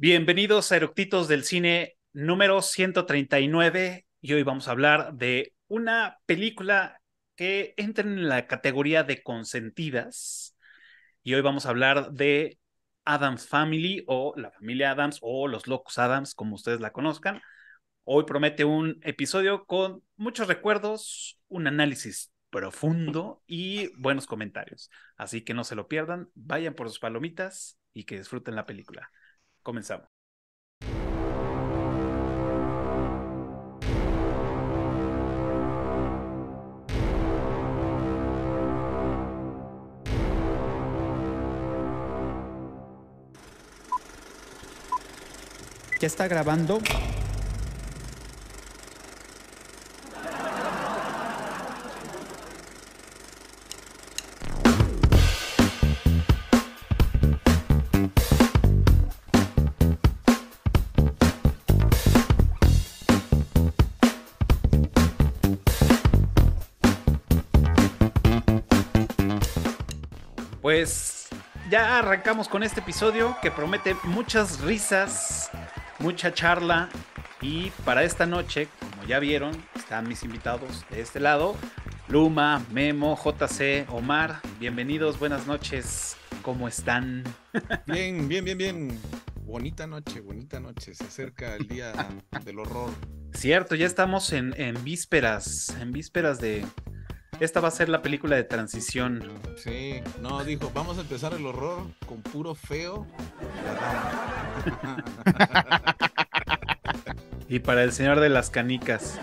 Bienvenidos a Eructitos del Cine número 139 y hoy vamos a hablar de una película que entra en la categoría de consentidas y hoy vamos a hablar de Adams Family o la familia Adams o los locos Adams como ustedes la conozcan. Hoy promete un episodio con muchos recuerdos, un análisis profundo y buenos comentarios. Así que no se lo pierdan, vayan por sus palomitas y que disfruten la película. Comenzamos. Ya está grabando. arrancamos con este episodio que promete muchas risas, mucha charla y para esta noche, como ya vieron, están mis invitados de este lado, Luma, Memo, JC, Omar, bienvenidos, buenas noches, ¿cómo están? Bien, bien, bien, bien. Bonita noche, bonita noche, se acerca el día del horror. Cierto, ya estamos en vísperas, en vísperas de, esta va a ser la película de transición. Sí, no, dijo, vamos a empezar el horror con puro feo. y para el señor de las canicas.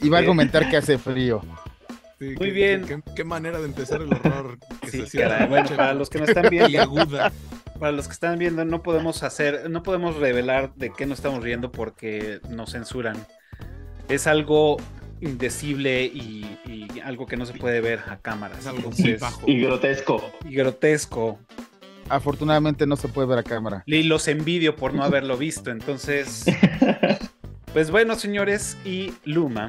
Iba a comentar que hace frío. Muy bien. Qué, manera de empezar el horror. Que para los que no están viendo. Y aguda para los que están viendo, no podemos hacer, no podemos revelar de qué nos estamos riendo porque nos censuran. Es algo indecible y, algo que no se puede ver a cámara Es algo muy bajo. Y grotesco. Y grotesco. Afortunadamente no se puede ver a cámara. Y los envidio por no haberlo visto. Entonces, pues bueno, señores, y Luma,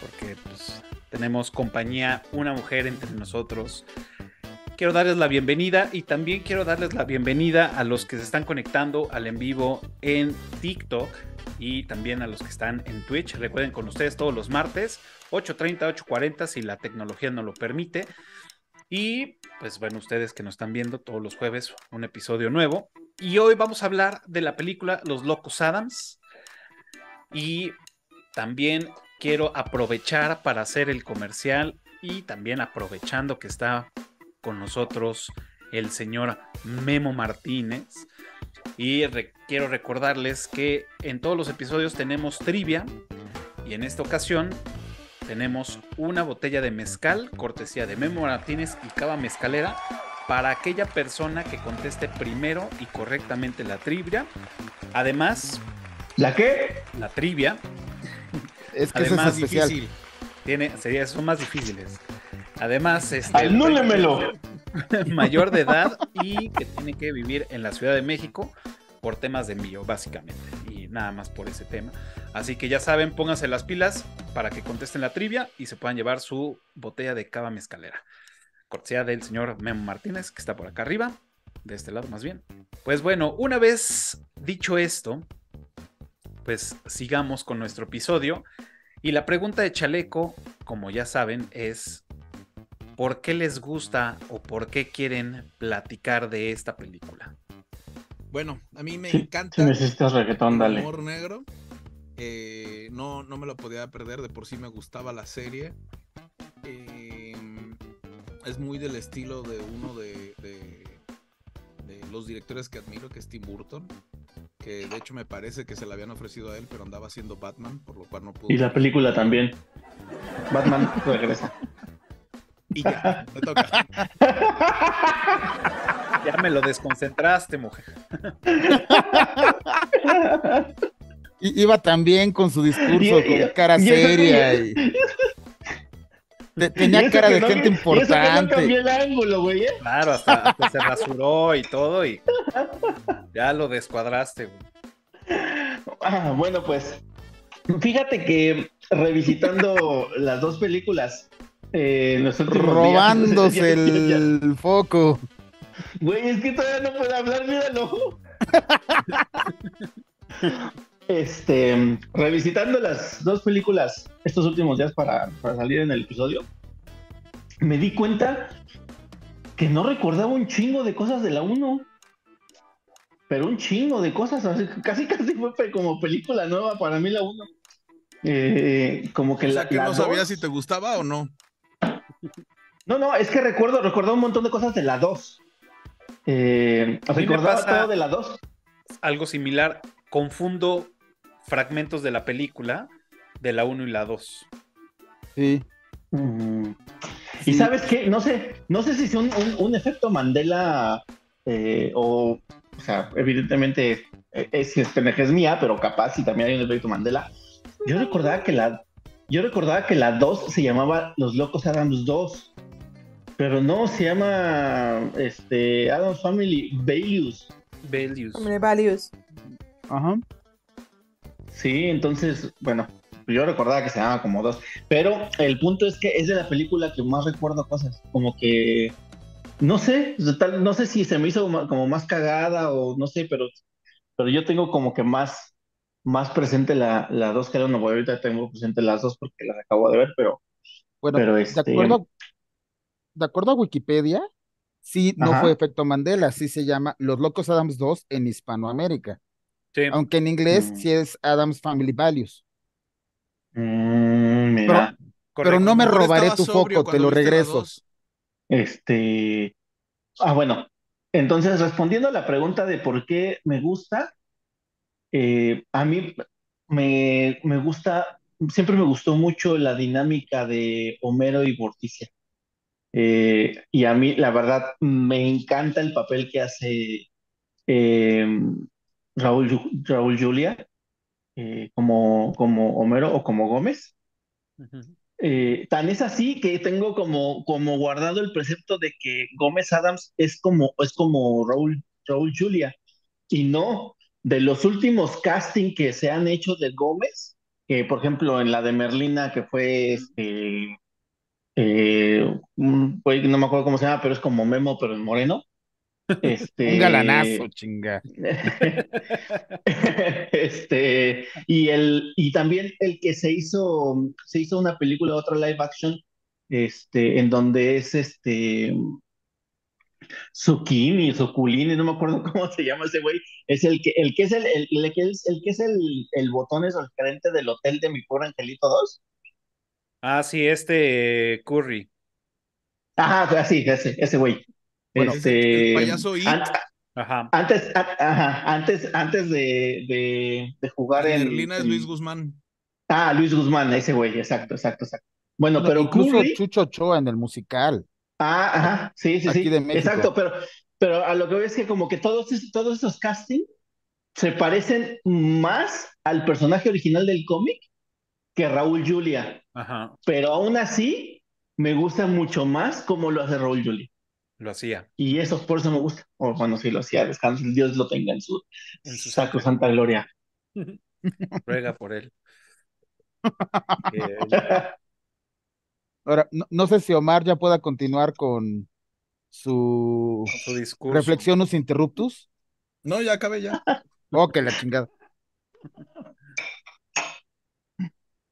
porque pues, tenemos compañía, una mujer entre nosotros quiero darles la bienvenida y también quiero darles la bienvenida a los que se están conectando al en vivo en TikTok y también a los que están en Twitch. Recuerden con ustedes todos los martes, 8.30, 8.40, si la tecnología no lo permite. Y pues bueno, ustedes que nos están viendo todos los jueves un episodio nuevo. Y hoy vamos a hablar de la película Los Locos Adams. Y también quiero aprovechar para hacer el comercial y también aprovechando que está con nosotros el señor Memo Martínez. Y quiero recordarles que en todos los episodios tenemos trivia y en esta ocasión tenemos una botella de mezcal, cortesía de Memo Martínez y Cava Mezcalera, para aquella persona que conteste primero y correctamente la trivia. Además... ¿La qué? La trivia. Es más difícil. Tiene, sería, son más difíciles. Además, este, ¡Anúlemelo! mayor de edad y que tiene que vivir en la Ciudad de México por temas de envío, básicamente. Y nada más por ese tema. Así que ya saben, pónganse las pilas para que contesten la trivia y se puedan llevar su botella de cava mezcalera. Cortesía del señor Memo Martínez, que está por acá arriba, de este lado más bien. Pues bueno, una vez dicho esto, pues sigamos con nuestro episodio. Y la pregunta de Chaleco, como ya saben, es ¿por qué les gusta o por qué quieren platicar de esta película? Bueno, a mí me encanta. necesitas reggaetón, dale. negro. Eh, no, no me lo podía perder, de por sí me gustaba la serie. Eh, es muy del estilo de uno de, los directores que admiro, que es Tim Burton. Que de hecho me parece que se la habían ofrecido a él, pero andaba haciendo Batman, por lo cual no pudo. Y la película también. Batman regresa. ya, me lo desconcentraste, mujer. Iba también con su discurso, con cara seria. Tenía cara de gente importante. No cambió el ángulo, güey. ¿eh? Claro, hasta, se rasuró y todo y ya lo descuadraste, ah, bueno, pues fíjate que revisitando las dos películas eh, Robándose el foco. Güey, es que todavía no puedo hablar, míralo. este, revisitando las dos películas estos últimos días para, salir en el episodio, me di cuenta que no recordaba un chingo de cosas de la 1 pero un chingo de cosas, casi casi fue como película nueva para mí la 1. Eh, como que la, que no sabía si te gustaba o no. No, no, es que recuerdo, recuerdo un montón de cosas de la 2. Eh, recordaba todo de la 2. Algo similar, confundo fragmentos de la película de la 1 y la 2. Sí. Mm. Y sabes qué, no sé, no sé si es un, efecto Mandela eh, o, o sea, evidentemente eh, es, es, este es mía, pero capaz si también hay un efecto Mandela. Yo recordaba que la yo recordaba que la 2 se llamaba Los Locos Adams 2. Pero no, se llama este Adams Family Values. Values. Family Values. Ajá. Sí, entonces, bueno, yo recordaba que se llamaba como 2, Pero el punto es que es de la película que más recuerdo cosas. Como que. No sé, no sé si se me hizo como más cagada o no sé, pero, pero yo tengo como que más más presente la, la dos que la voy Ahorita tengo presente las dos porque las acabo de ver, pero. Bueno, de, este acuerdo, a, de acuerdo a Wikipedia, sí, no fue efecto Mandela, sí se llama Los Locos Adams 2 en Hispanoamérica. Sí. Aunque en inglés mm. sí es Adams Family Values. Mm, pero, no me robaré tu foco, te lo regreso. Este. Ah, bueno. Entonces, respondiendo a la pregunta de por qué me gusta, eh, a mí me, gusta, siempre me gustó mucho la dinámica de Homero y Borticia. Eh, y a mí, la verdad, me encanta el papel que hace eh, Raúl, Raúl Julia como, como Homero o como Gómez. tan es así que tengo como, como guardado el precepto de que Gómez Adams es como, es como Raúl, Raúl Julia. Y no, de los últimos casting que se han hecho de Gómez, por ejemplo, en la de Merlina, que fue este, eh, no me acuerdo cómo se llama, pero es como Memo, pero en moreno. Este, un galanazo, chinga. este, y el, y también el que se hizo, se hizo una película, otra live action, este, en donde es este, Zucchini, Zuculini, no me acuerdo cómo se llama ese güey, es el que, el que es el, el, que es, el que es el, el botón es el del hotel de mi pobre angelito 2. Ah, sí, este Curry. Ajá, sí, ese, ese güey. este, ajá. Antes, antes, antes de, de, de jugar en. es Luis Guzmán. Ah, Luis Guzmán, ese güey, exacto, exacto, exacto. Bueno, pero incluso Chucho Choa en el musical. Ah, ajá, sí, sí, sí. Exacto, pero, pero a lo que veo es que como que todos, todos esos castings se parecen más al personaje original del cómic que Raúl Julia. Ajá. Pero aún así, me gusta mucho más como lo hace Raúl Julia. Lo hacía. Y eso, por eso me gusta. O bueno, sí lo hacía, Dios lo tenga en su, saco santa gloria. Ruega por él. Eh, Ahora, no, sé si Omar ya pueda continuar con su, su discurso. reflexionus interruptus. No, ya acabé ya. oh, la chingada.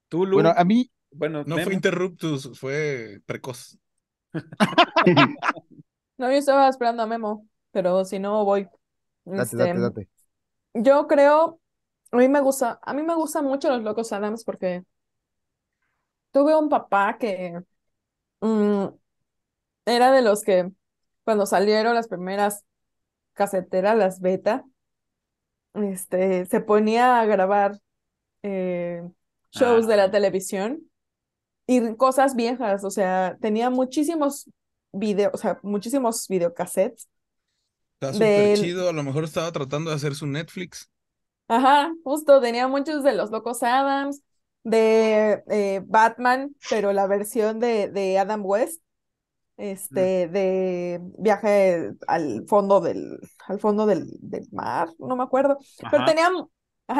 Tú, bueno, a mí. Bueno, no fue interruptus, fue precoz. no, yo estaba esperando a Memo, pero si no voy. Date, date, este, date. Yo creo, a mí me gusta, a mí me gustan mucho los Locos Adams porque tuve un papá que mm, era de los que cuando salieron las primeras caseteras, las beta, este, se ponía a grabar eh, shows de la ah. televisión y cosas viejas, o sea, tenía muchísimos videos, o sea, muchísimos videocassettes. Está súper chido, a lo mejor estaba tratando de hacer su Netflix. Ajá, justo, tenía muchos de los Locos Adams, de eh, Batman, pero la versión de, de Adam West, mm. este, de viaje al fondo del, al fondo del, del mar, no me acuerdo, pero tenían,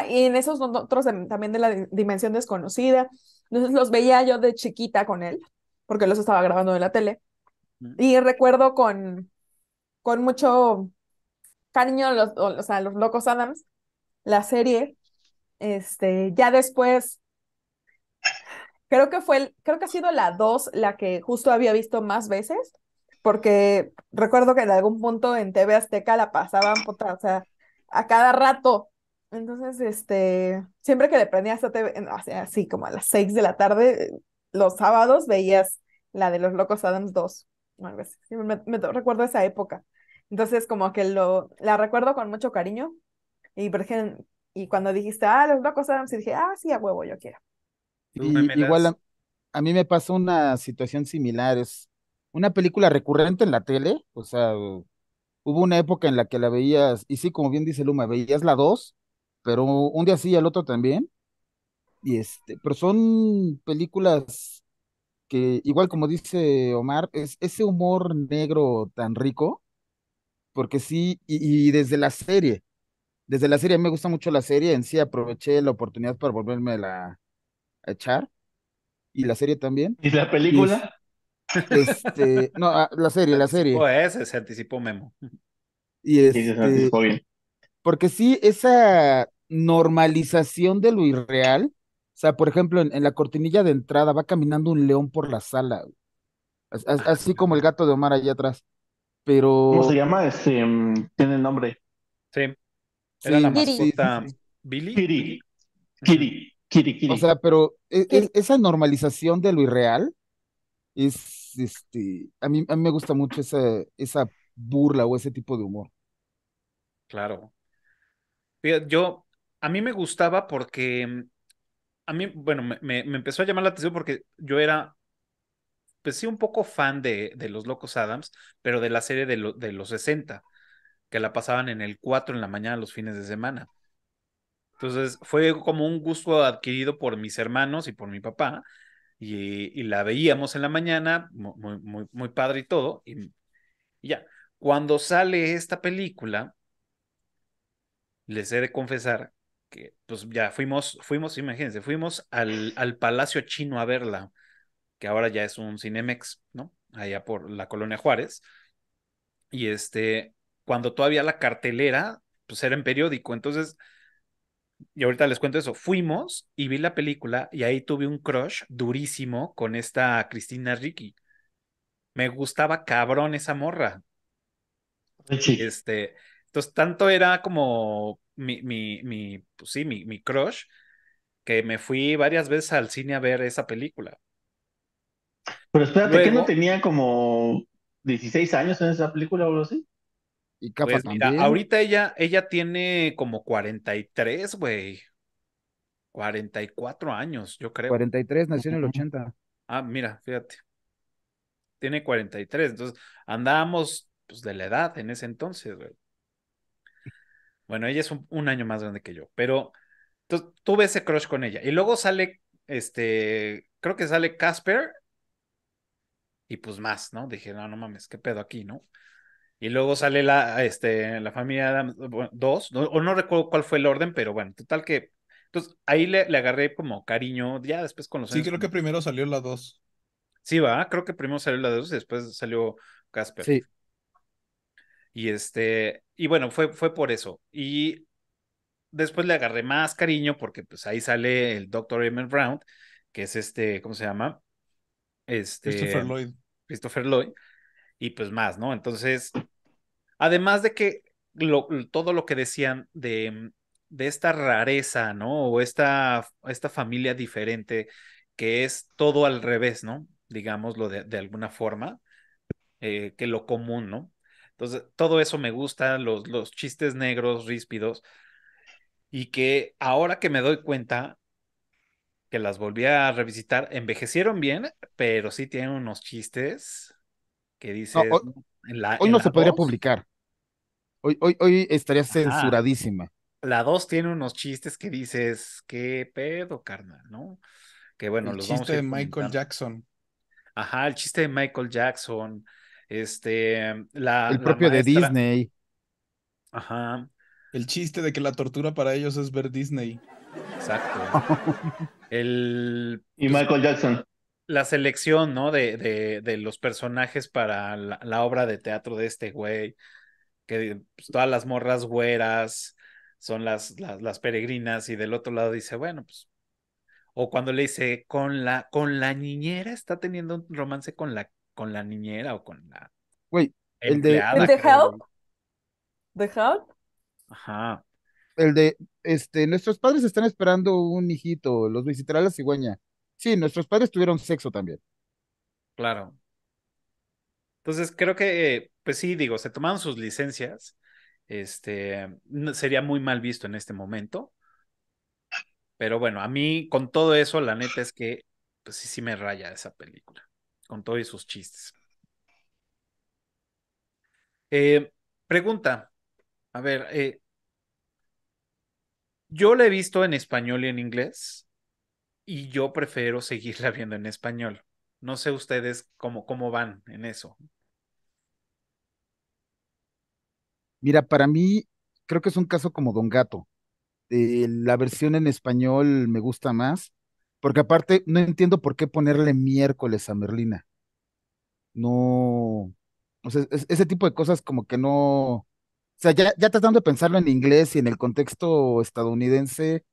y en esos otros también de la dimensión desconocida, entonces los veía yo de chiquita con él, porque los estaba grabando de la tele, mm. y recuerdo con, con mucho cariño los, o sea, los locos Adams, la serie, este, ya después creo que fue, creo que ha sido la 2 la que justo había visto más veces, porque recuerdo que en algún punto en TV Azteca la pasaban, o sea, a cada rato. Entonces, este, siempre que le prendías a TV, así como a las 6 de la tarde, los sábados veías la de los Locos Adams 2. me, recuerdo esa época. Entonces, como que lo, la recuerdo con mucho cariño. Y, por ejemplo, y cuando dijiste, ah, los Locos Adams, dije, ah, sí, a huevo, yo quiero igual a, mí me pasó una situación similar, es una película recurrente en la tele, o sea, hubo una época en la que la veías, y sí, como bien dice Luma, veías la dos, pero un día sí y el otro también, y este, pero son películas que igual como dice Omar, es ese humor negro tan rico, porque sí, y, desde la serie, desde la serie, me gusta mucho la serie, en sí aproveché la oportunidad para volverme la, echar. Y la serie también. ¿Y la película? este, no, ah, la serie, la serie. Ese, se anticipó Memo. Y este, Porque sí, esa normalización de lo irreal. O sea, por ejemplo, en, la cortinilla de entrada va caminando un león por la sala. Ah, así, como el gato de Omar allá atrás. Pero. ¿Cómo se llama? Este, mm, tiene el nombre. Sí. Era la mascota Billy. Kiri. Kiri. O sea, pero e, e, esa normalización de lo irreal es, este, a mí, me gusta mucho esa, esa burla o ese tipo de humor. Claro. Yo, a mí me gustaba porque, a mí, bueno, me, empezó a llamar la atención porque yo era, pues sí, un poco fan de, de Los Locos Adams, pero de la serie de, de los 60, que la pasaban en el 4 en la mañana los fines de semana. Entonces fue como un gusto adquirido por mis hermanos y por mi papá. Y, la veíamos en la mañana, muy, padre y todo. Y, ya, cuando sale esta película, les he de confesar que pues ya fuimos, fuimos, imagínense, fuimos al, al Palacio Chino a verla, que ahora ya es un Cinemex, ¿no? Allá por la colonia Juárez. Y este, cuando todavía la cartelera, pues era en periódico, entonces y ahorita les cuento eso, fuimos y vi la película y ahí tuve un crush durísimo con esta Cristina Ricky. Me gustaba cabrón esa morra. Este, entonces, tanto era como mi, mi, pues sí, mi, mi crush, que me fui varias veces al cine a ver esa película. Pero espérate, ¿qué ¿que no tenía como 16 años en esa película o algo así? Y pues ahorita ella, ella tiene como 43, güey. 44 años, yo creo. 43, nació en el 80. Ah, mira, fíjate. Tiene 43, entonces andábamos pues, de la edad en ese entonces, güey. Bueno, ella es un, año más grande que yo, pero tuve ese crush con ella. Y luego sale, este, creo que sale Casper y pues más, ¿no? Dije, no, no mames, ¿qué pedo aquí, no? Y luego sale la, este, la familia Adams 2, no, o no recuerdo cuál fue el orden, pero bueno, total que. Entonces ahí le, agarré como cariño, ya después con los. Sí, creo que primero salió la dos. Sí, va, creo que primero salió la dos y después salió Casper. Sí. Y este, y bueno, fue, fue por eso. Y después le agarré más cariño porque pues ahí sale el Dr. Emmett Brown, que es este, ¿cómo se llama? Este, Christopher Lloyd. Christopher Lloyd. Y pues más, ¿no? Entonces, Además de que todo lo que decían mm, de, esta rareza, ¿no? O esta, esta familia diferente que es todo al revés, ¿no? Digámoslo de, de alguna forma, eh, que lo común, ¿no? Entonces, todo eso me gusta, los, los chistes negros, ríspidos, y que ahora que me doy cuenta que las volví a revisitar, envejecieron bien, pero sí tienen unos chistes que dice... hoy, la, hoy no se podría publicar. Hoy, hoy, hoy estaría censuradísima. La 2 tiene unos chistes que dices, qué pedo, carnal, ¿no? Que bueno, el los chiste de Michael Jackson. Ajá, el chiste de Michael Jackson. Este, la. El propio de Disney. Ajá. El chiste de que la tortura para ellos es ver Disney. Exacto. el. Y pues, Michael Jackson la selección, ¿no? De, de, de los personajes para la, obra de teatro de este güey, que pues, todas las morras güeras son las, las, las, peregrinas y del otro lado dice, bueno, pues, o cuando le dice, con la, con la niñera, está teniendo un romance con la, con la niñera o con la... Güey, el de... ¿El de ¿The Help? Ajá. El de, este, nuestros padres están esperando un hijito, los visitará la cigüeña. Sí, nuestros padres tuvieron sexo también. Claro. Entonces creo que, eh, pues sí, digo, se tomaron sus licencias. Este sería muy mal visto en este momento. Pero bueno, a mí con todo eso, la neta es que pues sí, sí me raya esa película, con todos sus chistes. Eh, pregunta, a ver, eh, yo la he visto en español y en inglés, y yo prefiero seguirla viendo en español. No sé ustedes cómo, cómo van en eso. Mira, para mí creo que es un caso como Don Gato. Eh, la versión en español me gusta más, porque aparte no entiendo por qué ponerle miércoles a Merlina. No, o sea, ese tipo de cosas como que no, o sea, ya, ya tratando de pensarlo en inglés y en el contexto estadounidense,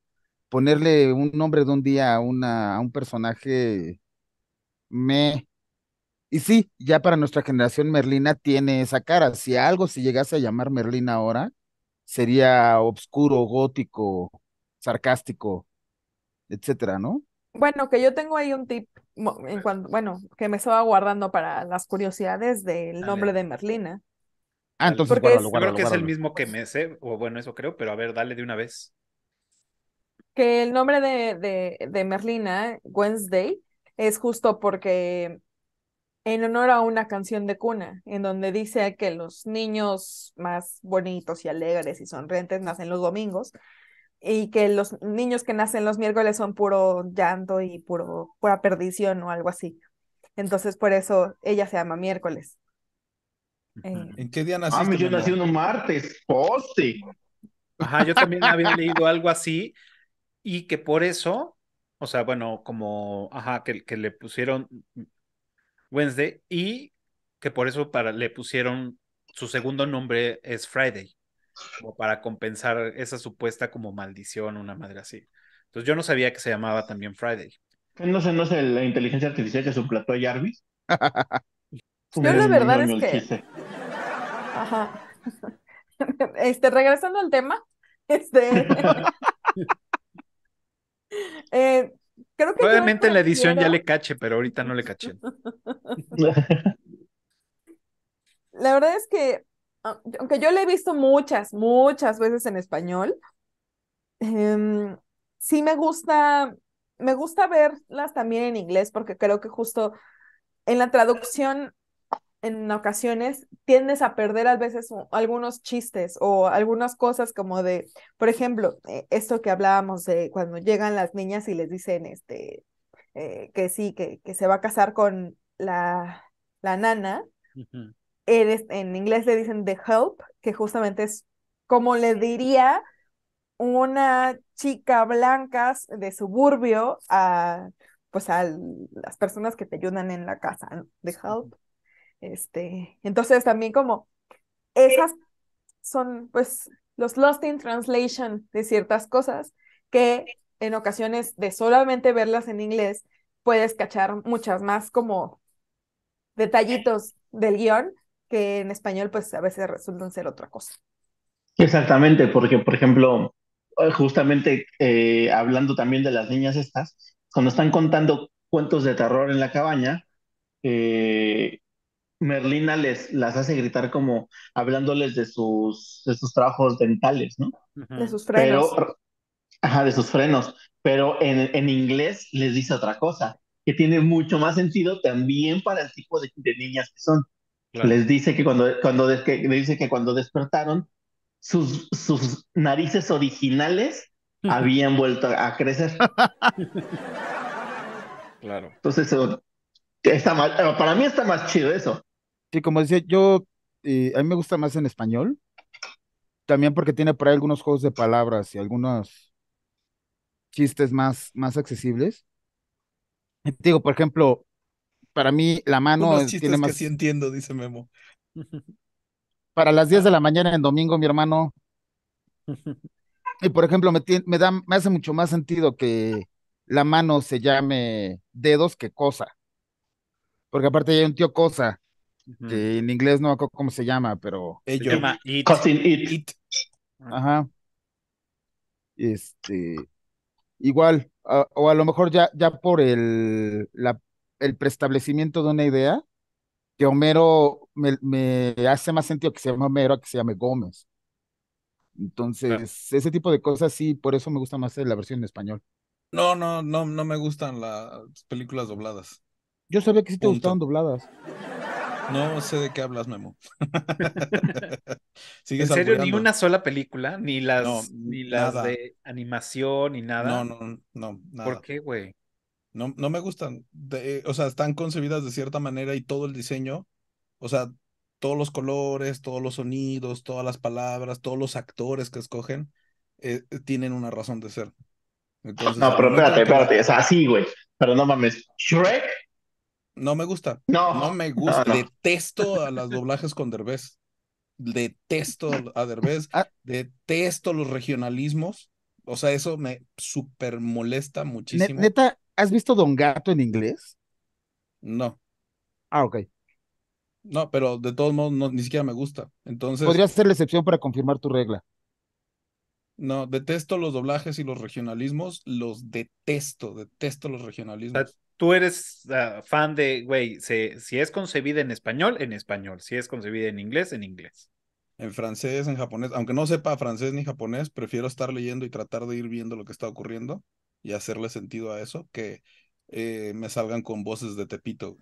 ponerle un nombre de un día a, una, a un personaje me... Y sí, ya para nuestra generación Merlina tiene esa cara. Si algo si llegase a llamar Merlina ahora, sería obscuro, gótico, sarcástico, etcétera, ¿no? Bueno, que yo tengo ahí un tip, bueno, que me estaba guardando para las curiosidades del nombre de Merlina. Ah, entonces, guárdalo, creo que es el mismo que Mese, o bueno, eso creo, pero a ver, dale de una vez que el nombre de, de, de Merlina, Wednesday, es justo porque en honor a una canción de cuna, en donde dice que los niños más bonitos y alegres y sonrientes nacen los domingos y que los niños que nacen los miércoles son puro llanto y puro pura perdición o algo así. Entonces por eso ella se llama miércoles. Eh, ¿En qué día ah, naciste? yo nací un martes, poste. Ajá, yo también había leído algo así, y que por eso, o sea, bueno, como, ajá, que, le pusieron Wednesday y que por eso para, le pusieron su segundo nombre es Friday, como para compensar esa supuesta como maldición, una madre así. Entonces yo no sabía que se llamaba también Friday. No sé, no sé, la inteligencia artificial que suplantó a Jarvis. yo la verdad es que... Ajá. Este, regresando al tema, este... Eh, creo que Probablemente en la edición ya le cache, pero ahorita no le caché. la verdad es que, aunque yo la he visto muchas, muchas veces en español, em, sí me gusta, me gusta verlas también en inglés porque creo que justo en la traducción en ocasiones tiendes a perder a veces algunos chistes o algunas cosas como de, por ejemplo, eh, esto que hablábamos de cuando llegan las niñas y les dicen este, eh, que sí, que, que, se va a casar con la, la nana, en, en inglés le dicen the help, que justamente es como le diría una chica blanca de suburbio a pues a las personas que te ayudan en la casa, The help. Este, entonces también como esas son pues los lost in translation de ciertas cosas que en ocasiones de solamente verlas en inglés puedes cachar muchas más como detallitos del guión que en español pues a veces resultan ser otra cosa. Exactamente, porque por ejemplo, eh, justamente eh, hablando también de las niñas estas, cuando están contando cuentos de terror en la cabaña, eh, Merlina les las hace gritar como hablándoles de sus, de sus trabajos dentales, ¿no? De sus frenos. ajá, de sus frenos. Pero en, en inglés les dice otra cosa, que tiene mucho más sentido también para el tipo de, niñas que son. Les dice que cuando, cuando, dice que cuando despertaron, sus, sus narices originales habían vuelto a crecer. Claro. Entonces, Está eh, para mí está más chido eso. Sí, como decía, yo, eh, a mí me gusta más en español, también porque tiene por ahí algunos juegos de palabras y algunos chistes más, más accesibles. digo, por ejemplo, para mí la mano tiene más... Que sí entiendo, dice Memo. Para las 10 de la mañana en domingo, mi hermano. Y por ejemplo, me, me, da, me hace mucho más sentido que la mano se llame dedos que cosa porque aparte hay un tío Cosa, que en inglés no me acuerdo cómo se llama, pero... Se llama It. It. Ajá. Este, igual, o a lo mejor ya, ya por el, la, el preestablecimiento de una idea, que Homero me, hace más sentido que se llame Homero que se llame Gómez. Entonces, ese tipo de cosas sí, por eso me gusta más la versión en español. No, no, no, no me gustan las películas dobladas. Yo sabía que sí te gustaban dobladas. No sé de qué hablas, Memo. ¿En serio? Ni una sola película, ni las, ni las de animación, ni nada. No, no, no. ¿Por qué, güey? No, no me gustan. Eh, o sea, están concebidas de cierta manera y todo el diseño, o sea, todos los colores, todos los sonidos, todas las palabras, todos los actores que escogen, eh, eh, tienen una razón de ser. no, pero espérate, espérate. Es así, güey. Pero no mames. Shrek no me gusta. No. me gusta. Detesto a las doblajes con Derbez. Detesto a Derbez. Ah. Detesto los regionalismos. O sea, eso me súper molesta muchísimo. Neta, ¿has visto Don Gato en inglés? No. Ah, ok. No, pero de todos modos ni siquiera me gusta. Entonces. Podría ser la excepción para confirmar tu regla. No, detesto los doblajes y los regionalismos. Los detesto, detesto los regionalismos. tú eres ah, fan de, güey, si es concebida en español, en español. Si es concebida en inglés, en inglés. En francés, en japonés. Aunque no sepa francés ni japonés, prefiero estar leyendo y tratar de ir viendo lo que está ocurriendo y hacerle sentido a eso que eh, me salgan con voces de Tepito.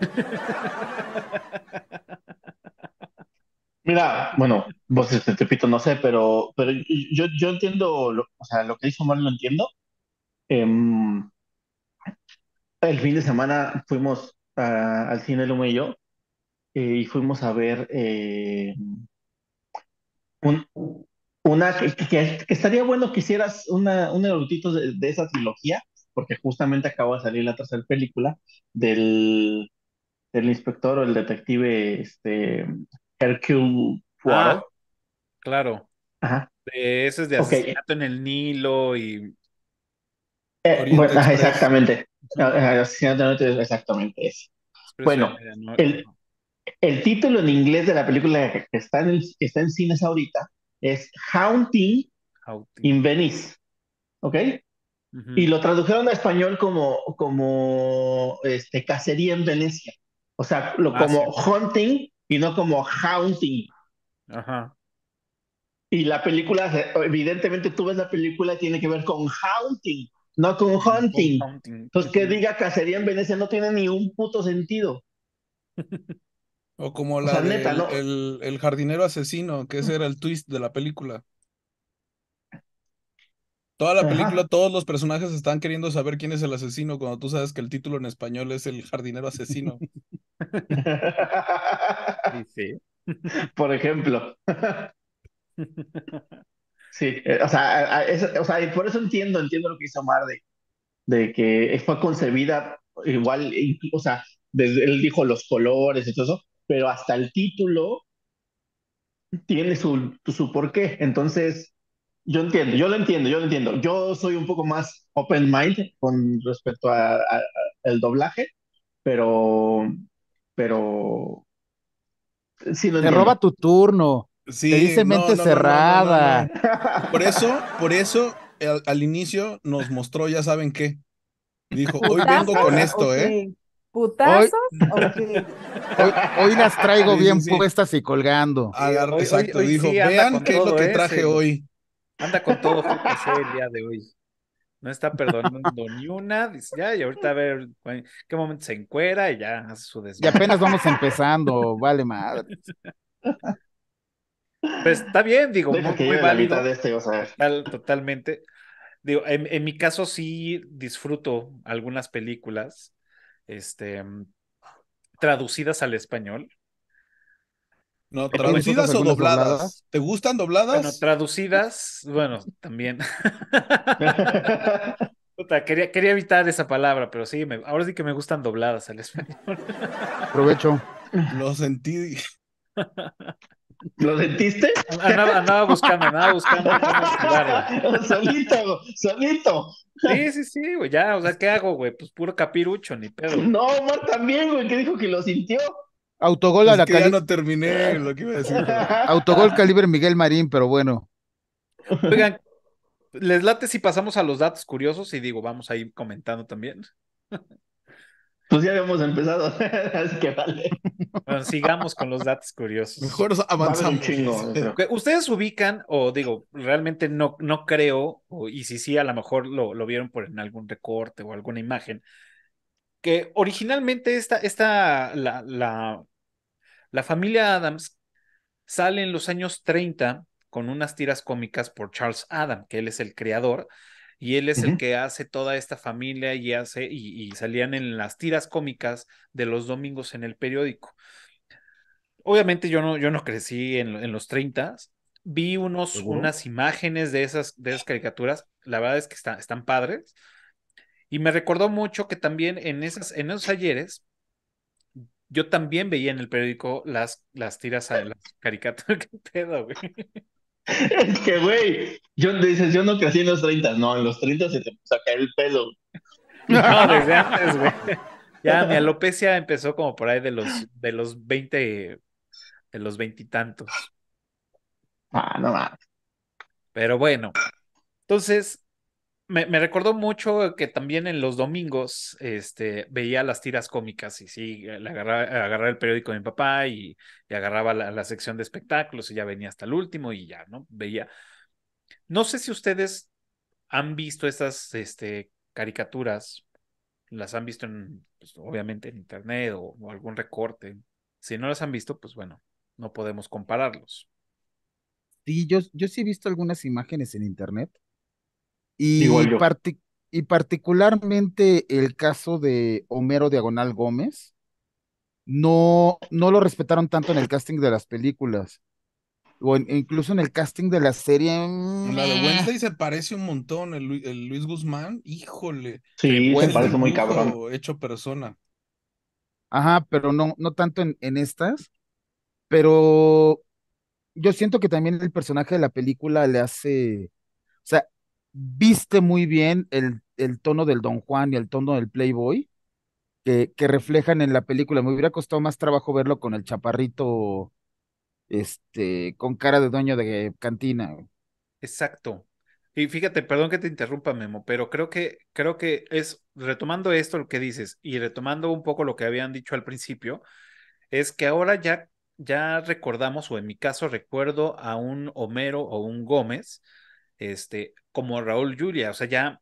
Mira, bueno, vos, pues, este, te repito, no sé, pero, pero yo, yo entiendo, o sea, lo que hizo mal lo entiendo. Em, el fin de semana fuimos al cine Lume y yo y fuimos a ver em, un, una que, estaría bueno que hicieras una, un erudito de, esa trilogía, porque justamente acaba de salir la tercera película del, del inspector o el detective este, Hercule ah, claro. Ajá. es de asesinato en el Nilo y... Eh, bueno, exactamente. Eh, asesinato en el Nilo, exactamente Bueno, el, título en inglés de la película que está en, está en cines ahorita es Haunting, in Venice. ¿Ok? Y lo tradujeron a español como, como este, cacería en Venecia. O sea, lo, ah, como Haunting... hunting y no como haunting. Ajá. Y la película, evidentemente tú ves la película, tiene que ver con haunting, no con hunting. Entonces, pues que diga cacería en Venecia no tiene ni un puto sentido. O como la el, el, jardinero asesino, que ese era el twist de la película. Toda la película, todos los personajes están queriendo saber quién es el asesino, cuando tú sabes que el título en español es El jardinero asesino. Por ejemplo. Sí, eh, o sea, o sea, por eso entiendo, entiendo lo que hizo Omar de, que fue concebida igual, o sea, desde, él dijo los colores y todo eso, pero hasta el título tiene su, su porqué. Entonces, yo entiendo, yo lo entiendo, yo lo entiendo. Yo soy un poco más open mind con respecto al doblaje, pero pero... te roba tu turno. te dice mente cerrada. Por eso, por eso, al, inicio nos mostró, ya saben qué. Dijo, hoy vengo con esto, ¿eh? ¿Putazos? Hoy, las traigo bien puestas y colgando. Ah, exacto, dijo, vean qué es lo que traje hoy. Anda con todo, fue el día de hoy. No está perdonando ni una. ya, y ahorita a ver qué momento se encuera y ya hace su desmadre. Y apenas vamos empezando, vale madre. Pues está bien, digo, muy, este, totalmente. Digo, en, en, mi caso sí disfruto algunas películas este, traducidas al español. No, traducidas o dobladas? ¿Te gustan dobladas? Bueno, traducidas, bueno, también. quería, quería evitar esa palabra, pero sí, ahora sí que me gustan dobladas al español. Aprovecho. Lo sentí. ¿Lo sentiste? Andaba, buscando, andaba buscando. solito, solito. Sí, sí, sí, güey, ya, o sea, ¿qué hago, güey? Pues puro capirucho, ni pedo. No, Omar también, güey, que dijo que lo sintió. Autogol pues a la ya no terminé lo que iba a decir. Autogol calibre Miguel Marín, pero bueno. Oigan, les late si pasamos a los datos curiosos y digo, vamos a ir comentando también. Pues ya habíamos empezado, así que vale. sigamos con los datos curiosos. Mejor avanzamos. Chingo, Ustedes ubican, o digo, realmente no, no creo, y si sí, a lo mejor lo, lo vieron por en algún recorte o alguna imagen, que originalmente esta, esta la, la, familia Adams sale en los años 30 con unas tiras cómicas por Charles Adam, que él es el creador, y él es el que hace toda esta familia y hace, y, salían en las tiras cómicas de los domingos en el periódico. Obviamente yo no, yo no crecí en, los 30, vi unos, unas imágenes de esas, de esas caricaturas, la verdad es que están padres, y me recordó mucho que también en, esas, en esos ayeres yo también veía en el periódico las, las tiras, a las caricaturas. ¿Qué pedo, güey? Es que, güey, yo dices, yo no crecí en los 30, no, en los 30 se te puso a caer el pelo. No, desde antes, güey. Ya mi alopecia empezó como por ahí de los, de los 20, de los veintitantos. Ah, no más. Pero bueno, entonces, me, recordó mucho que también en los domingos este, veía las tiras cómicas y sí, eh, le agarraba, el periódico de mi papá y, agarraba la, sección de espectáculos y ya venía hasta el último y ya, ¿no? Veía. No sé si ustedes han visto estas este, caricaturas, las han visto en, pues, obviamente en internet o, algún recorte. Si no las han visto, pues bueno, no podemos compararlos. Sí, yo, yo sí he visto algunas imágenes en internet y, particularmente el caso de Homero Diagonal Gómez, no, no lo respetaron tanto en el casting de las películas. O incluso en el casting de la serie. Mm, la de Wednesday se parece un montón, el, Luis Guzmán, híjole. Sí, se parece muy cabrón. Hecho persona. Ajá, pero no, no tanto en, en estas. Pero yo siento que también el personaje de la película le hace. O sea, viste muy bien el, el, tono del Don Juan y el tono del Playboy que, que, reflejan en la película. Me hubiera costado más trabajo verlo con el chaparrito, este, con cara de dueño de cantina. Exacto. Y fíjate, perdón que te interrumpa, Memo, pero creo que, creo que es, retomando esto lo que dices, y retomando un poco lo que habían dicho al principio, es que ahora ya, ya recordamos, o en mi caso recuerdo a un Homero o un Gómez, este, como Raúl Julia, o sea, ya,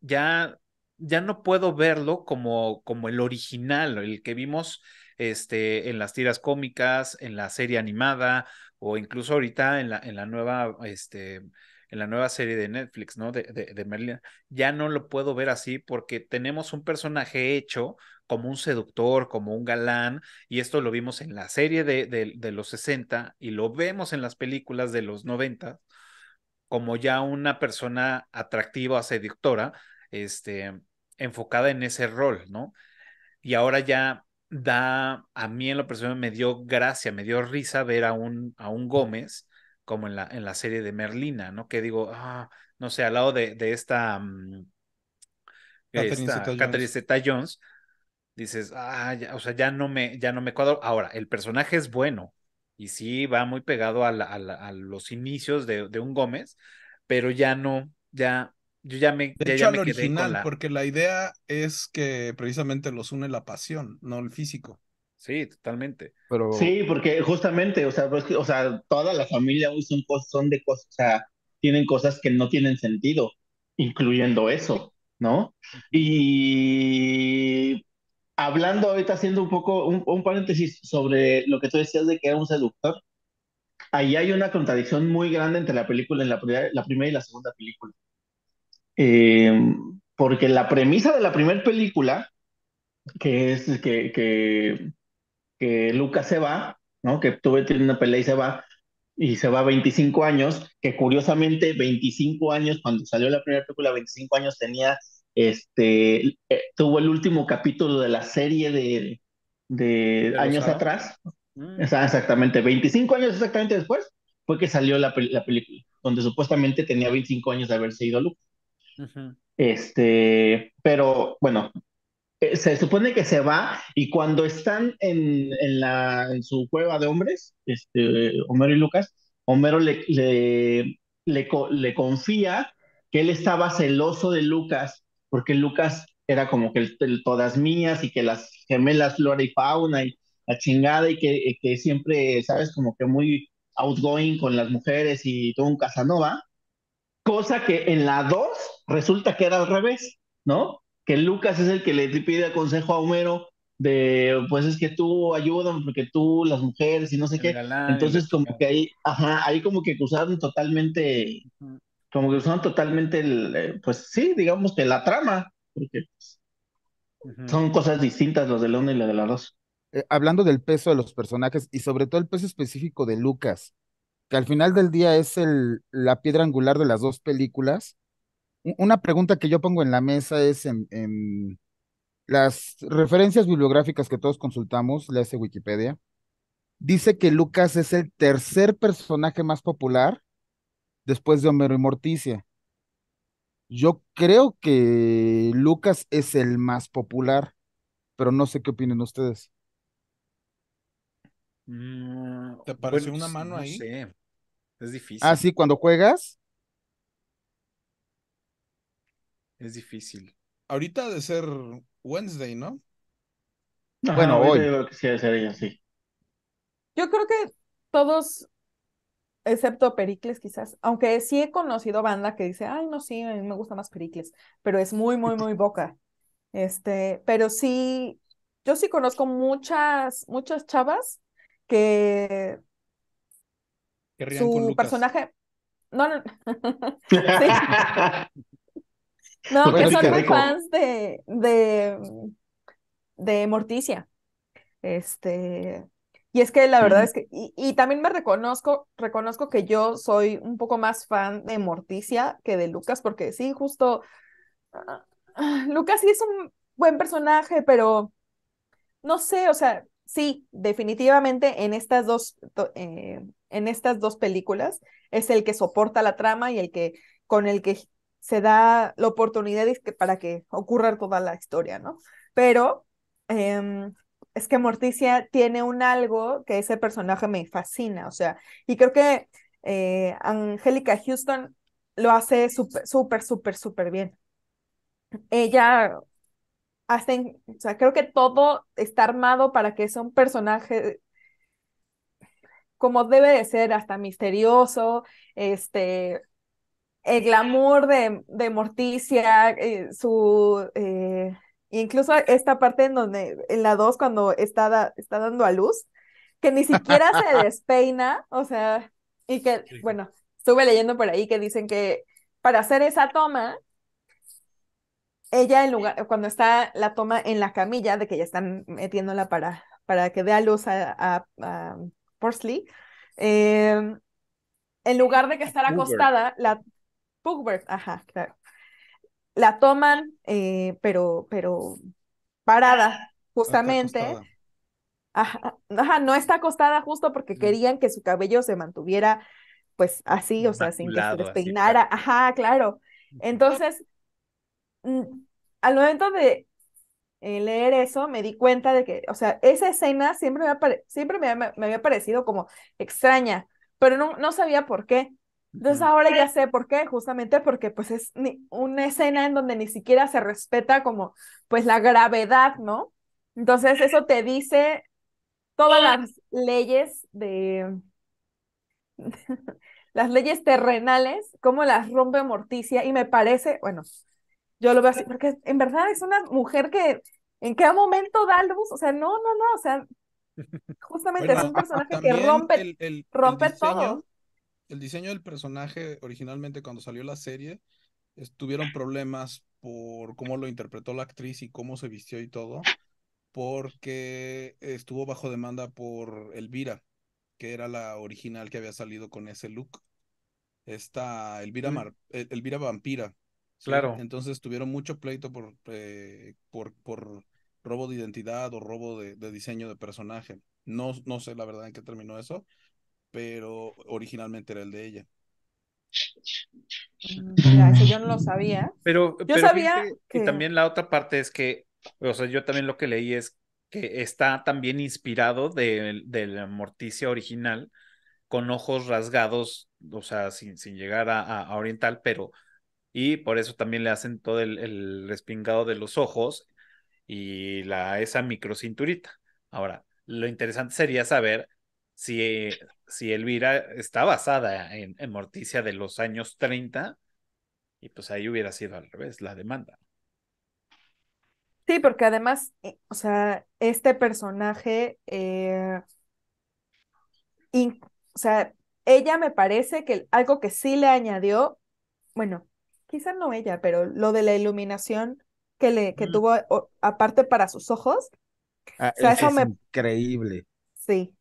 ya, ya no puedo verlo como, como el original, el que vimos este, en las tiras cómicas, en la serie animada, o incluso ahorita en la, en la nueva, este, en la nueva serie de Netflix, ¿no? De, de, Merlin. Ya no lo puedo ver así porque tenemos un personaje hecho como un seductor, como un galán, y esto lo vimos en la serie de, de los 60 y lo vemos en las películas de los 90 como ya una persona atractiva, seductora, este, enfocada en ese rol, ¿no? Y ahora ya da, a mí en lo personal me dio gracia, me dio risa ver a un, a un Gómez, como en la, en la serie de Merlina, ¿no? Que digo, ah, no sé, al lado de, esta, mm, esta Jones, dices, ah, ya, o sea, ya no me, ya no me cuadro. Ahora, el personaje es bueno, y sí va muy pegado a, a, los inicios de, un Gómez, pero ya no, ya, yo ya me... De hecho, ya al quedé original, porque la idea es que precisamente los une la pasión, no el físico. Sí, totalmente. Pero... Sí, porque justamente, o sea, pues, o sea, toda la familia hoy son, son de cosas, o sea, tienen cosas que no tienen sentido, incluyendo eso, ¿no? Y hablando ahorita, haciendo un poco un, paréntesis sobre lo que tú decías de que era un seductor, ahí hay una contradicción muy grande entre la película, en la, la primera y la segunda película. Em, porque la premisa de la primera película, que es que, que, que Lucas se va, ¿no? que tuve tiene una pelea y se va, y se va 25 años, que curiosamente 25 años, cuando salió la primera película, 25 años tenía este, eh, tuvo el último capítulo de la serie de, años atrás, mm. exactamente, 25 años exactamente después, fue que salió la, película, donde supuestamente tenía 25 años de haberse ido Lucas, Este, pero bueno, eh, se supone que se va y cuando están en, la, en su cueva de hombres, este, Homero y Lucas, Homero le, le, le confía que él estaba celoso de Lucas porque Lucas era como que el, todas mías y que las gemelas flora y fauna y la chingada y que, que, siempre, sabes, como que muy outgoing con las mujeres y todo un Casanova, cosa que en la 2 resulta que era al revés, ¿no? Que Lucas es el que le pide consejo a Homero de, pues es que tú ayúdame porque tú, las mujeres y no sé qué. Entonces como que ahí, ajá, ahí como que cruzaron totalmente como que son totalmente, eh, pues sí, digamos que la trama, porque pues, son cosas distintas los de la y la de la dos. Eh, hablando del peso de los personajes y sobre todo el peso específico de Lucas, que al final del día es el, la piedra angular de las dos películas, una pregunta que yo pongo en la mesa es en, en las referencias bibliográficas que todos consultamos, le hace Wikipedia, dice que Lucas es el tercer personaje más popular después de Homero y Morticia. Yo creo que Lucas es el más popular, pero no sé qué opinen ustedes. Mm, ¿Te parece una mano ahí? No Es ah, difícil. Ah, sí, cuando juegas. Es difícil. Ahorita de ser Wednesday, ¿no? bueno, hoy. Yo creo que todos excepto Pericles quizás, aunque sí he conocido banda que dice, ay, no, sí, a mí me gusta más Pericles, pero es muy, muy, muy boca. Este, pero sí, yo sí conozco muchas, muchas chavas que su personaje, no, no, no, que son muy fans de, de, de Morticia. Este, y es que la verdad es que, y, también me reconozco, reconozco que yo soy un poco más fan de Morticia que de Lucas, porque sí, justo, ah, ah, Lucas sí es un buen personaje, pero no sé, o sea, sí, definitivamente en estas dos, eh, en estas dos películas es el que soporta la trama y el que, con el que se da la oportunidad para que ocurra toda la historia, ¿no? Pero em, es que Morticia tiene un algo que ese personaje me fascina, o sea, y creo que eh, Angélica Houston lo hace súper, súper, súper, súper bien. Ella hace, o sea, creo que todo está armado para que sea un personaje como debe de ser, hasta misterioso, este, el glamour de, Morticia, eh, su... Eh, Incluso esta parte en donde, en la dos cuando está, está dando a luz, que ni siquiera se despeina, o sea, y que, bueno, estuve leyendo por ahí que dicen que para hacer esa toma, ella en lugar, cuando está la toma en la camilla, de que ya están metiéndola para, para que dé a luz a, a, Porsley, em, en lugar de que estar acostada, la Pugbert, ajá, claro la toman, eh, pero, pero parada, justamente. ajá, no está acostada justo porque querían que su cabello se mantuviera pues así, o sea, sin que se despeinara. Ajá, claro. Entonces, mm, al momento de eh, leer eso, me di cuenta de que, o sea, esa escena siempre me, siempre había parecido como extraña, pero no, no sabía por qué. Entonces ahora ya sé por qué, justamente porque pues es una escena en donde ni siquiera se respeta como pues la gravedad, ¿no? Entonces eso te dice todas las leyes de las leyes terrenales, cómo las rompe Morticia y me parece, bueno, yo lo veo así, porque en verdad es una mujer que en qué momento da o sea, no, no, no, o sea, justamente es un personaje que rompe, rompe todo el diseño del personaje originalmente cuando salió la serie tuvieron problemas por cómo lo interpretó la actriz y cómo se vistió y todo, porque estuvo bajo demanda por Elvira, que era la original que había salido con ese look. Esta Elvira, mm. e-, Vampira. Claro. Entonces tuvieron mucho pleito por, eh, por, por robo de identidad o robo de, diseño de personaje. No, no sé la verdad en qué terminó eso, pero originalmente era el de ella. Mm, mm. eso yo no lo sabía. Pero yo sabía que, Y también la otra parte es que, o sea, yo también lo que leí es que está también inspirado de, Morticia original, con ojos rasgados, o sea, sin, sin llegar a, a, oriental, pero y por eso también le hacen todo el, respingado de los ojos y la esa microcinturita. Ahora, lo interesante sería saber si si Elvira está basada en, Morticia de los años 30, y pues ahí hubiera sido al revés la demanda. Sí, porque además, eh, o sea, este personaje, eh, o sea, ella me parece que algo que sí le añadió, bueno, quizás no ella, pero lo de la iluminación que, le, que mm. tuvo aparte para sus ojos, ah, e, es increíble. Sí,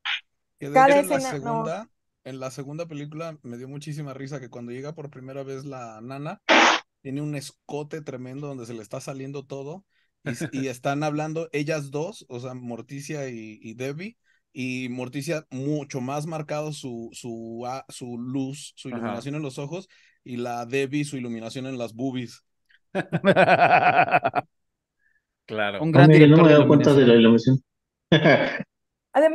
en la, segunda, en la segunda película me dio muchísima risa que cuando llega por primera vez la nana, tiene un escote tremendo donde se le está saliendo todo. Y, están hablando ellas dos, o sea, Morticia y, Debbie, y Morticia mucho más marcado su, su, ah, su luz, su iluminación en los ojos, y la Debbie su iluminación en las boobies. claro. Un gran no me he dado cuenta de la iluminación.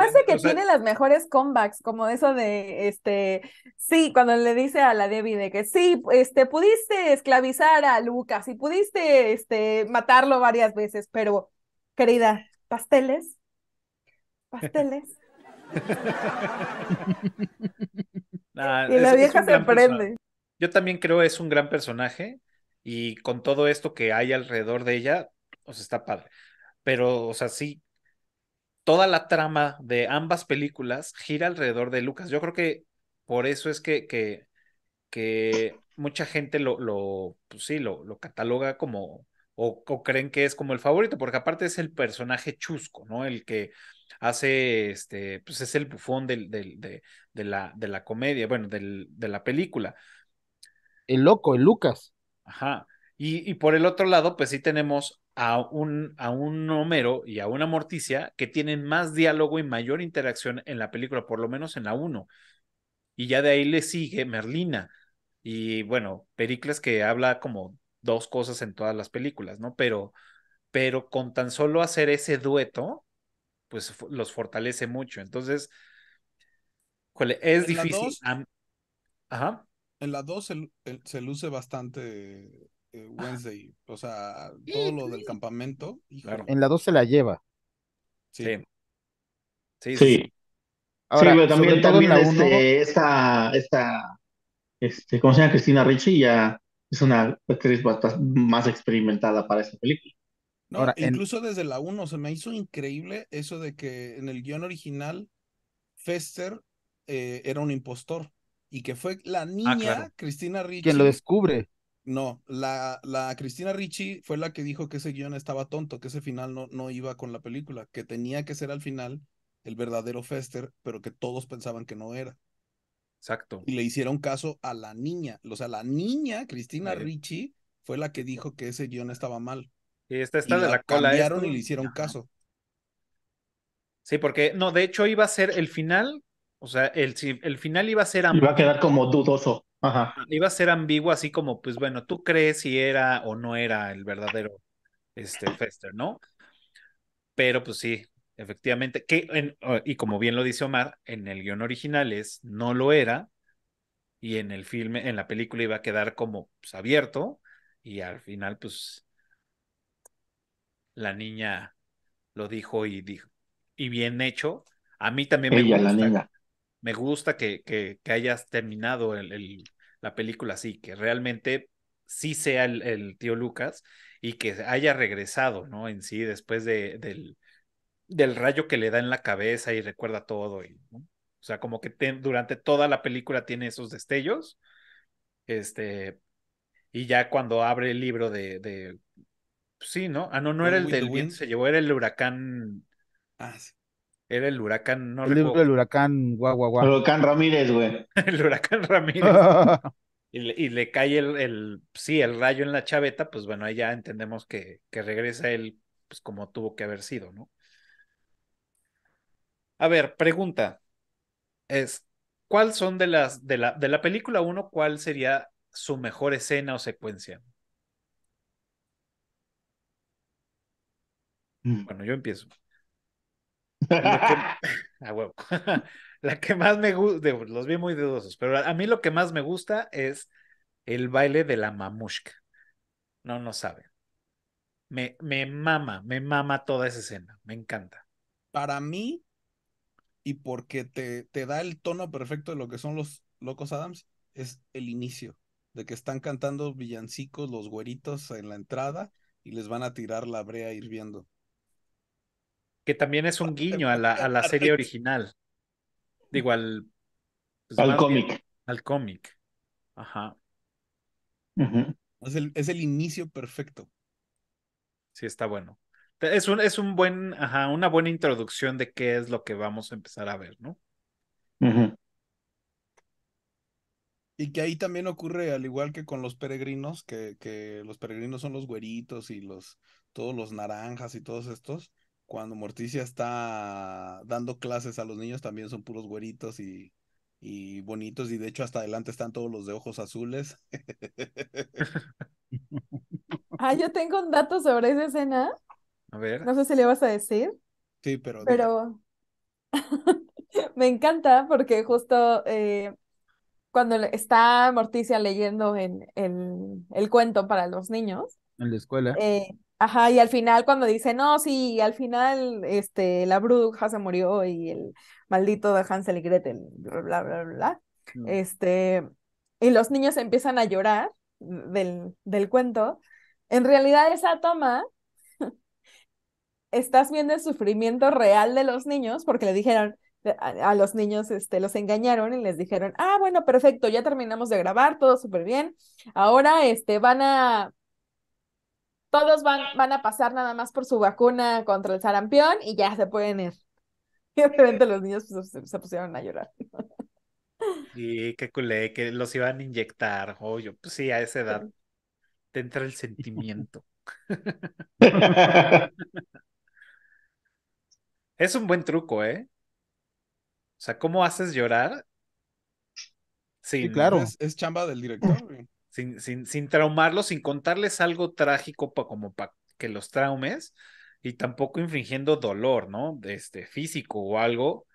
además de que tiene las mejores comebacks, como eso de, este, sí, cuando le dice a la Debbie de que sí, este, pudiste esclavizar a Lucas y pudiste, este, matarlo varias veces, pero, querida, pasteles, pasteles. y la vieja se prende. Yo también creo es un gran personaje y con todo esto que hay alrededor de ella, o pues, sea, está padre. Pero, o sea, sí, toda la trama de ambas películas gira alrededor de Lucas. Yo creo que por eso es que, que, que mucha gente lo, lo, pues sí, lo, lo cataloga como, o, creen que es como el favorito, porque aparte es el personaje chusco, ¿no? El que hace, este, pues es el bufón del, del, de, la, de la comedia, bueno, del, de la película. El loco, el Lucas. Ajá. Y, y por el otro lado, pues sí tenemos a un, a un Homero y a una Morticia que tienen más diálogo y mayor interacción en la película, por lo menos en la 1. Y ya de ahí le sigue Merlina. Y bueno, Pericles que habla como dos cosas en todas las películas, ¿no? Pero, pero con tan solo hacer ese dueto, pues los fortalece mucho. Entonces, es difícil. Ajá. En la 2 se luce bastante eh, Wednesday, o sea, todo lo del campamento. En la 2 se la lleva. Sí. Sí. sí. pero también, también este, esta, esta, este, como se llama Cristina Ricci, ya es una actriz más experimentada para esta película. Ahora, incluso desde la 1 se me hizo increíble eso de que en el guión original Fester eh, era un impostor y que fue la ah, niña Cristina Ricci quien lo descubre. No, la, la Cristina Ricci fue la que dijo que ese guion estaba tonto, que ese final no, no iba con la película, que tenía que ser al final el verdadero Fester, pero que todos pensaban que no era. Exacto. Y le hicieron caso a la niña. O sea, la niña, Cristina Ricci, fue la que dijo que ese guion estaba mal. Y esta está de la, cola. ¿eh? Cambiaron y le hicieron caso. Sí, porque, no, de hecho iba a ser el final, o sea, el, el final iba a ser... Iba a quedar como dudoso. Iba a ser ambiguo, así como, pues bueno, tú crees si era o no era el verdadero este, Fester, ¿no? Pero pues sí, efectivamente, que ah, y como bien lo dice Omar, en el guión original es no lo era, y en el filme, en la película iba a quedar como pues, abierto, y al final, pues, la niña lo dijo y dijo, y bien hecho. A mí también me La me gusta que, que, hayas terminado el, la película así, que realmente sí sea el, tío Lucas y que haya regresado, ¿no? En sí, después del, del rayo que le da en la cabeza y recuerda todo. O sea, como que durante toda la película tiene esos destellos. Este, y ya cuando abre el libro de. Pues sí, ¿no? Ah, no, no era el del viento se llevó, era el huracán. Ah, sí. Era el huracán, no el, huracán, guau, guau, El huracán Ramírez, güey. el huracán Ramírez. y, le, cae el, el, sí, el rayo en la chaveta, pues bueno, ahí ya entendemos que, que regresa él, pues como tuvo que haber sido, ¿no? A ver, pregunta. Es, ¿cuál son de las, de la, de la película 1, cuál sería su mejor escena o secuencia? Mm. Bueno, yo empiezo. La que, a ah, huevo. más me gusta, los vi muy dudosos, pero a mí lo que más me gusta es el baile de la mamushka. No, no sabe Me, me mama, me mama toda esa escena, me encanta. Para mí, y porque te, te da el tono perfecto de lo que son los Locos Adams, es el inicio, de que están cantando villancicos los güeritos en la entrada y les van a tirar la brea hirviendo que también es un guiño a la, a la serie original. igual al... Pues, al cómic. Al cómic. Ajá. es, el, inicio perfecto. Sí, está bueno. Es es un buen, ajá, una buena introducción de qué es lo que vamos a empezar a ver, ¿no? Y que ahí también ocurre, al igual que con los peregrinos, que, que, los peregrinos son los güeritos y los, todos los naranjas y todos estos, cuando Morticia está dando clases a los niños, también son puros güeritos y, y bonitos, y de hecho hasta adelante están todos los de ojos azules. ah, yo tengo un dato sobre esa escena. A ver. No sé si le vas a decir. Sí, pero. Pero me encanta porque justo eh, cuando está Morticia leyendo en, el cuento para los niños. En la escuela. Eh, Ajá, y al final cuando dice, no, sí, al final este, la bruja se murió y el maldito de Hansel y Gretel, bla, bla, bla, Este, y los niños empiezan a llorar del, del cuento. En realidad esa toma, estás viendo el sufrimiento real de los niños porque le dijeron, eh, a, a, los niños este, los engañaron y les dijeron, ah, bueno, perfecto, ya terminamos de grabar, todo súper bien. Ahora este, van a todos van, van a pasar nada más por su vacuna contra el sarampión y ya se pueden ir. Y obviamente los niños pues, se, pusieron a llorar. Sí, qué culé, que los iban a inyectar. Oye, oh, pues sí, a esa edad te entra el sentimiento. es un buen truco, ¿eh? O sea, ¿cómo haces llorar? Sí, claro. Es, es, chamba del director. Güey sin, sin, sin traumarlos, sin contarles algo trágico pa, como para que los traumes y tampoco infringiendo dolor, ¿no? Este, físico o algo.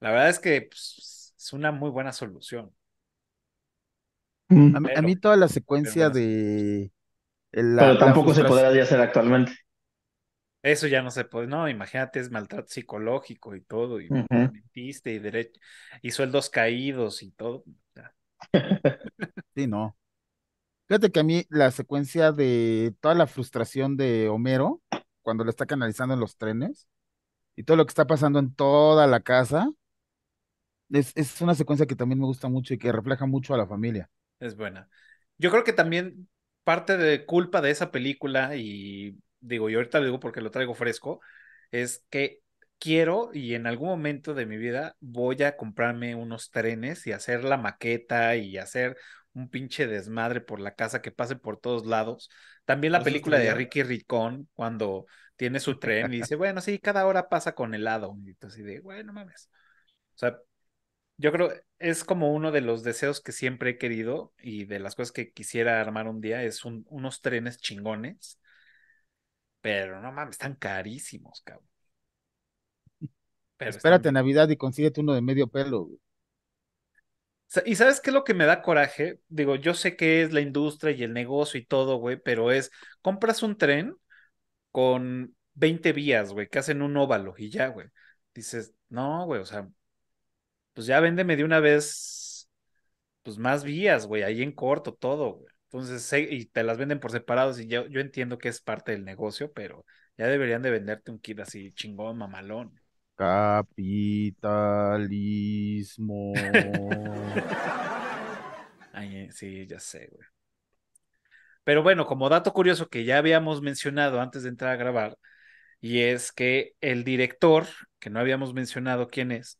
La verdad es que pues, es una muy buena solución. Mm. A, mí, toda la secuencia de... pero tampoco se podrá hacer actualmente. Eso ya no se puede, no, imagínate, es maltrato psicológico y todo, y mentiste y derecho, y sueldos caídos y todo sí, no. Fíjate que a mí la secuencia de toda la frustración de Homero, cuando lo está canalizando en los trenes, y todo lo que está pasando en toda la casa, es, una secuencia que también me gusta mucho y que refleja mucho a la familia. Es buena. Yo creo que también parte de culpa de esa película, y digo, yo ahorita lo digo porque lo traigo fresco, es que quiero y en algún momento de mi vida voy a comprarme unos trenes y hacer la maqueta y hacer un pinche desmadre por la casa que pase por todos lados. También la película de Ricky Ricón, cuando tiene su tren y dice, bueno, sí, cada hora pasa con helado. Y así de, bueno, mames. O sea, yo creo, es como uno de los deseos que siempre he querido y de las cosas que quisiera armar un día, es unos trenes chingones. Pero no mames, están carísimos, cabrón. Espérate Navidad y consíguete uno de medio pelo. Y sabes qué es lo que me da coraje? Digo, yo sé que es la industria y el negocio y todo, güey, pero es, compras un tren con 20 vías, güey, que hacen un óvalo y ya, güey. Dices, no, güey, o sea, pues ya véndeme de una vez, pues más vías, güey, ahí en corto, todo, güey. Entonces, y te las venden por separados y yo, yo entiendo que es parte del negocio, pero ya deberían de venderte un kit así chingón, mamalón. Capitalismo. Eh, sí, ya sé, güey. Pero bueno, como dato curioso que ya habíamos mencionado antes de entrar a grabar, y es que el director, que no habíamos mencionado quién es,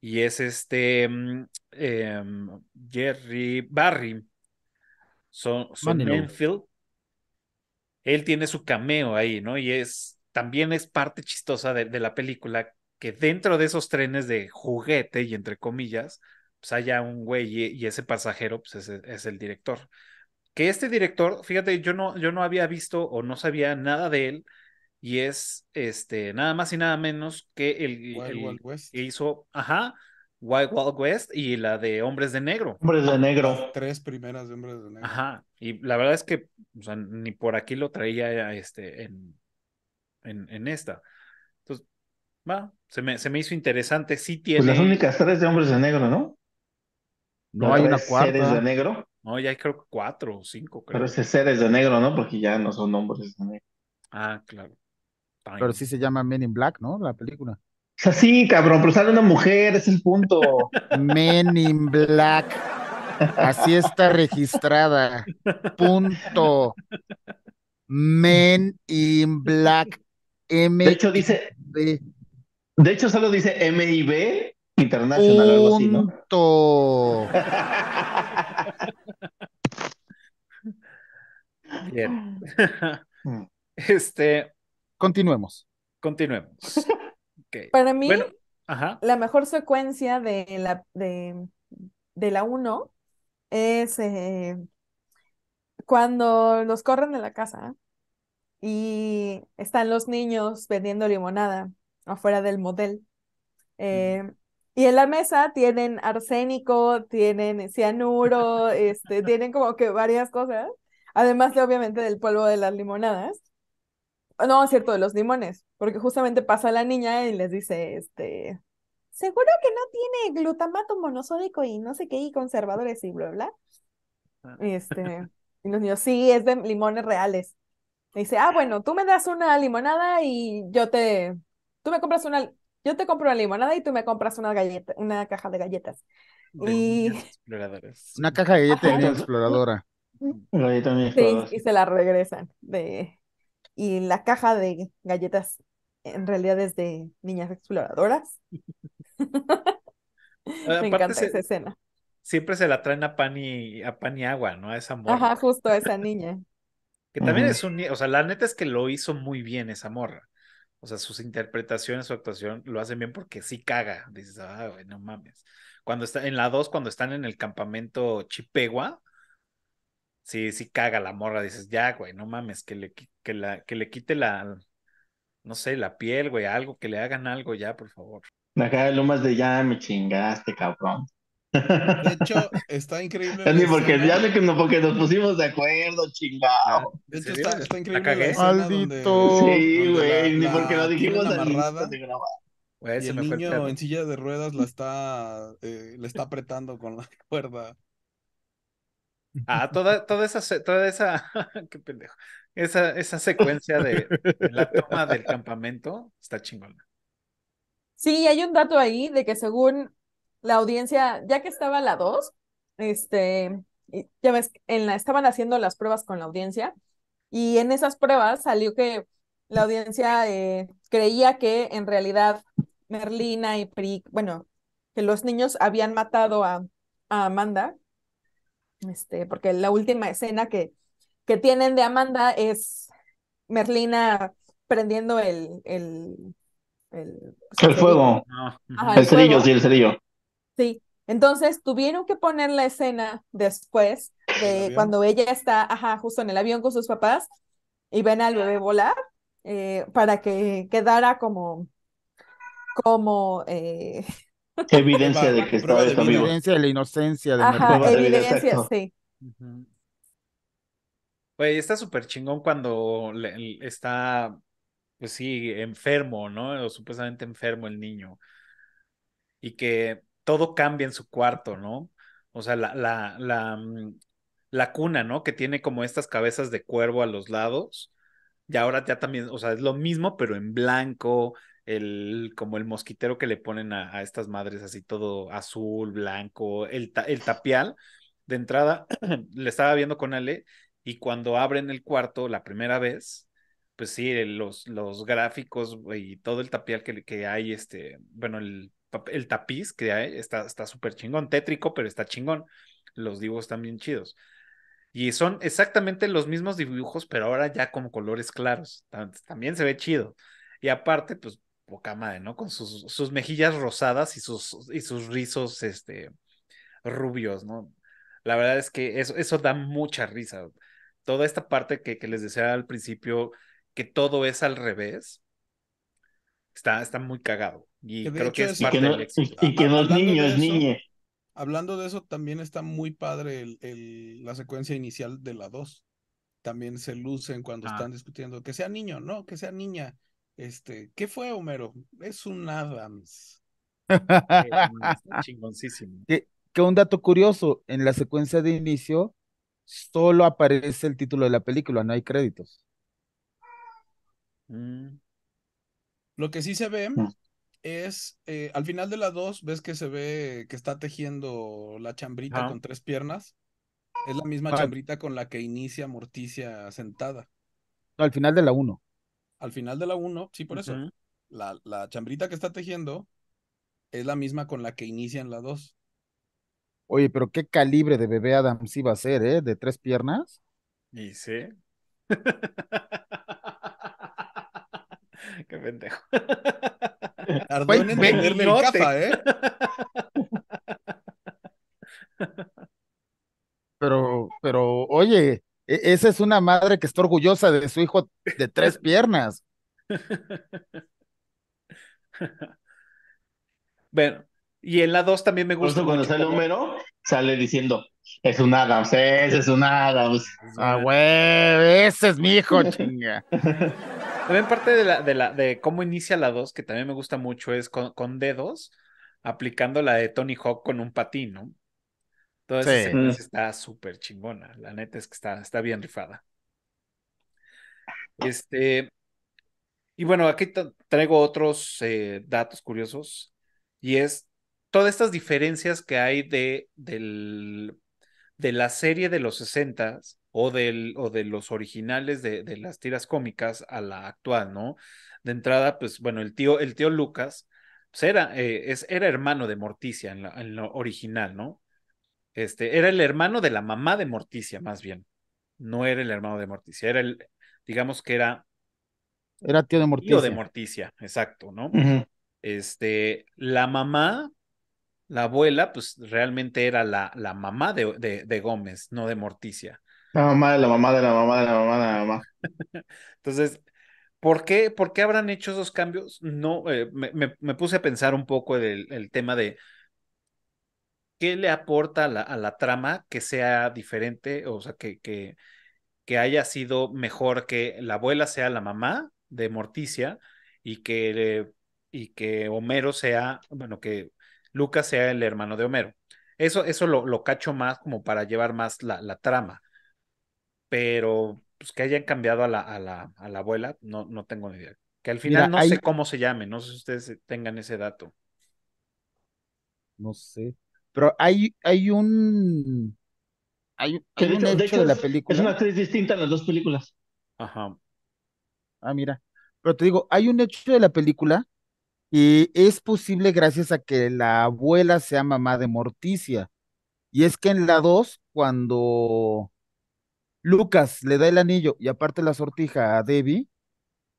y es este mm, em, Jerry Barry, son, son Enfield, él tiene su cameo ahí, ¿no? Y es también es parte chistosa de la película que dentro de esos trenes de juguete y entre comillas, pues haya un güey y, ese pasajero pues es, el director. Que este director, fíjate, yo no, yo no había visto o no sabía nada de él y es este nada más y nada menos que el, Wild West. que hizo, ajá, Wild West y la de Hombres de Negro. Hombres de ah, Negro. tres primeras de Hombres de Negro. Ajá. Y la verdad es que ni por aquí lo traía este en, en esta. Va, se me, se me hizo interesante. Sí pues tiene. las únicas tres de hombres de negro, ¿no? No, hay una cuarta. ¿Seres de negro? No, ya hay creo que cuatro o cinco, creo. Pero ese seres de negro, ¿no? Porque ya no son hombres de negro. Ah, claro. Pero sí se llama Men in Black, ¿no? La película. O sea, sí, cabrón, pero sale una mujer, es el punto. Men in Black. Así está registrada. Punto. Men in Black. M de hecho, dice, de hecho, solo dice MIB International, algo así, ¿no? Bien. este. Continuemos. Continuemos. Para mí, la mejor secuencia de la, de, la 1 es eh, cuando los corren de la casa y están los niños vendiendo limonada afuera del modelo em, Y en la mesa tienen arsénico, tienen cianuro, este, tienen como que varias cosas, además de obviamente del polvo de las limonadas. No, es cierto, de los limones, porque justamente pasa la niña y les dice, este, seguro que no tiene glutamato monosódico y no sé qué, y conservadores y bla, bla. Ah. Este, y los niños, sí, es de limones reales. Y dice, ah, bueno, tú me das una limonada y yo te tú me compras una, yo te compro una limonada y tú me compras una galleta, una caja de galletas. y... Una caja de galletas de exploradora. sí, y se la regresan. De... Y la caja de galletas en realidad es de niñas exploradoras. me encanta esa escena. Siempre se la traen a pan y a pan agua, ¿no? A esa morra. Ajá, justo a esa niña. que también es un, o sea, la neta es que lo hizo muy bien esa morra. O sea, sus interpretaciones, su actuación lo hacen bien porque sí caga. Dices, ah, güey, no mames. Cuando está en la 2, cuando están en el campamento Chipegua, sí, sí caga la morra. Dices, ya, güey, no mames, que le, que la, que le quite la, no sé, la piel, güey, algo, que le hagan algo ya, por favor. Acá lo más de ya me chingaste, cabrón. De hecho, está increíble. ni porque, ya nos pusimos de acuerdo, chingado. Ah, de hecho, está, increíble. Maldito. sí, güey, ni porque lo dijimos al de grabar. y el niño en silla de ruedas la está, eh, le está apretando con la cuerda. Ah, toda, toda esa, toda esa, qué pendejo, esa, esa secuencia de, de la toma del campamento está chingona. Sí, hay un dato ahí de que según la audiencia, ya que estaba la 2, este, ya ves, en la, estaban haciendo las pruebas con la audiencia y en esas pruebas salió que la audiencia eh, creía que en realidad Merlina y Pri, bueno, que los niños habían matado a, Amanda, este, porque la última escena que, que tienen de Amanda es Merlina prendiendo el, el, el, fuego. el, cerillo, ah, sí, el cerillo. Sí, entonces tuvieron que poner la escena después de cuando ella está, ajá, justo en el avión con sus papás y ven al bebé volar eh, para que quedara como, como eh, evidencia de que estaba vivo. Evidencia de la inocencia. De ajá, evidencia, sí. Oye, está súper chingón cuando está, pues sí, enfermo, ¿no? O supuestamente enfermo el niño. Y que todo cambia en su cuarto, ¿no? O sea, la, la, la, mm, la cuna, ¿no? Que tiene como estas cabezas de cuervo a los lados. Y ahora ya también, o sea, es lo mismo, pero en blanco, el, como el mosquitero que le ponen a, estas madres así todo azul, blanco, el, el tapial. De entrada, le estaba viendo con Ale y cuando abren el cuarto la primera vez, pues sí, los, los gráficos y todo el tapial que, que hay, este, bueno, el el tapiz que hay, está súper chingón, tétrico, pero está chingón. Los dibujos están bien chidos. Y son exactamente los mismos dibujos, pero ahora ya con colores claros. También se ve chido. Y aparte, pues, poca madre, ¿no? Con sus, sus mejillas rosadas y sus, y sus rizos este, rubios, ¿no? La verdad es que eso, eso da mucha risa. Toda esta parte que, que les decía al principio, que todo es al revés, está, está muy cagado. Y que creo que no, es niño, es niña. Hablando de eso, también está muy padre el, la secuencia inicial de la 2. También se lucen cuando ah. están discutiendo que sea niño, no, que sea niña. Este, ¿qué fue Homero? Es un Adams. chingoncísimo. Que, un dato curioso, en la secuencia de inicio solo aparece el título de la película, no hay créditos. Mm. Lo que sí se ve mm es, eh, al final de la 2, ves que se ve que está tejiendo la chambrita con tres piernas. Es la misma chambrita con la que inicia Morticia sentada. al final de la 1. Al final de la 1, sí, por eso. La, la, chambrita que está tejiendo es la misma con la que inicia en la 2. Oye, pero qué calibre de bebé sí va a ser, ¿eh? ¿De tres piernas? Y sí. Qué pendejo. Tardó pues, en el capa, ¿eh? Pero, pero, oye, e, esa es una madre que está orgullosa de su hijo de tres piernas. Bueno, y en la dos también me gusta. Cuando sale número sale diciendo, es un Adams, ese es un Adams. Ah, güey, ese es mi hijo, chinga. También parte de, la, de, la, de cómo inicia la 2, que también me gusta mucho, es con, dedos, aplicando la de Tony Hawk con un patín, ¿no? Entonces mm. está súper chingona. La neta es que está, está bien rifada. Este. Y bueno, aquí traigo otros eh, datos curiosos. Y es todas estas diferencias que hay de, del, de la serie de los 60s o, del, o de los originales de, de, las tiras cómicas a la actual, ¿no? De entrada, pues bueno, el tío, el tío Lucas pues, era, eh, es, era hermano de Morticia en, lo original, ¿no? Este, era el hermano de la mamá de Morticia, más bien. No era el hermano de Morticia, era el, digamos que era. Era tío de Morticia. Tío de Morticia, exacto, ¿no? Este, la mamá, la abuela, pues realmente era la, la mamá de, de Gómez, no de Morticia. La mamá de la mamá de la mamá de la mamá de la mamá. Entonces, ¿por qué, ¿por qué habrán hecho esos cambios? No, eh, me, puse a pensar un poco el, tema de qué le aporta a la, a la, trama que sea diferente, o sea, que, que, que haya sido mejor que la abuela sea la mamá de Morticia y que, y que Homero sea, bueno, que Lucas sea el hermano de Homero. Eso, eso lo, lo cacho más como para llevar más la, la trama pero pues que hayan cambiado a la, a la, a la abuela, no, no tengo ni idea. Que al final no sé cómo se llame, no sé si ustedes eh, tengan ese dato. No sé. Pero hay, hay un. Hay, ah, un hecho, de, la película. Es una actriz distinta en las dos películas. Ajá. Ah, mira. Pero te digo, hay un hecho de la película y es posible gracias a que la abuela sea mamá de Morticia. Y es que en la 2, cuando Lucas le da el anillo y aparte la sortija a Debbie,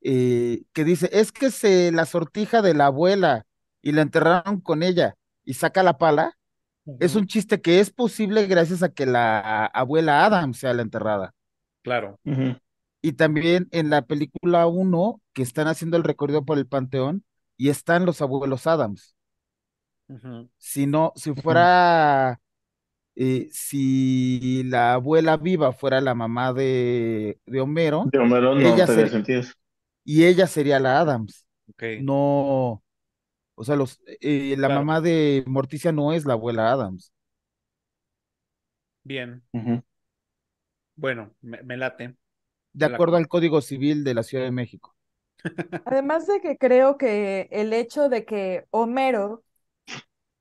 eh, que dice, es que se la sortija de la abuela y la enterraron con ella y saca la pala, es un chiste que es posible gracias a que la abuela Adam sea la enterrada. Claro. Y también en la película 1, que están haciendo el recorrido por el panteón y están los abuelos Adams. Si no, si fuera eh, si la abuela viva fuera la mamá de, Homero, y ella sería la Adams. Okay. No, o sea, los, eh, la mamá de Morticia no es la abuela Adams. Bien. Bueno, me, late. De acuerdo al Código Civil de la Ciudad de México. Además de que creo que el hecho de que Homero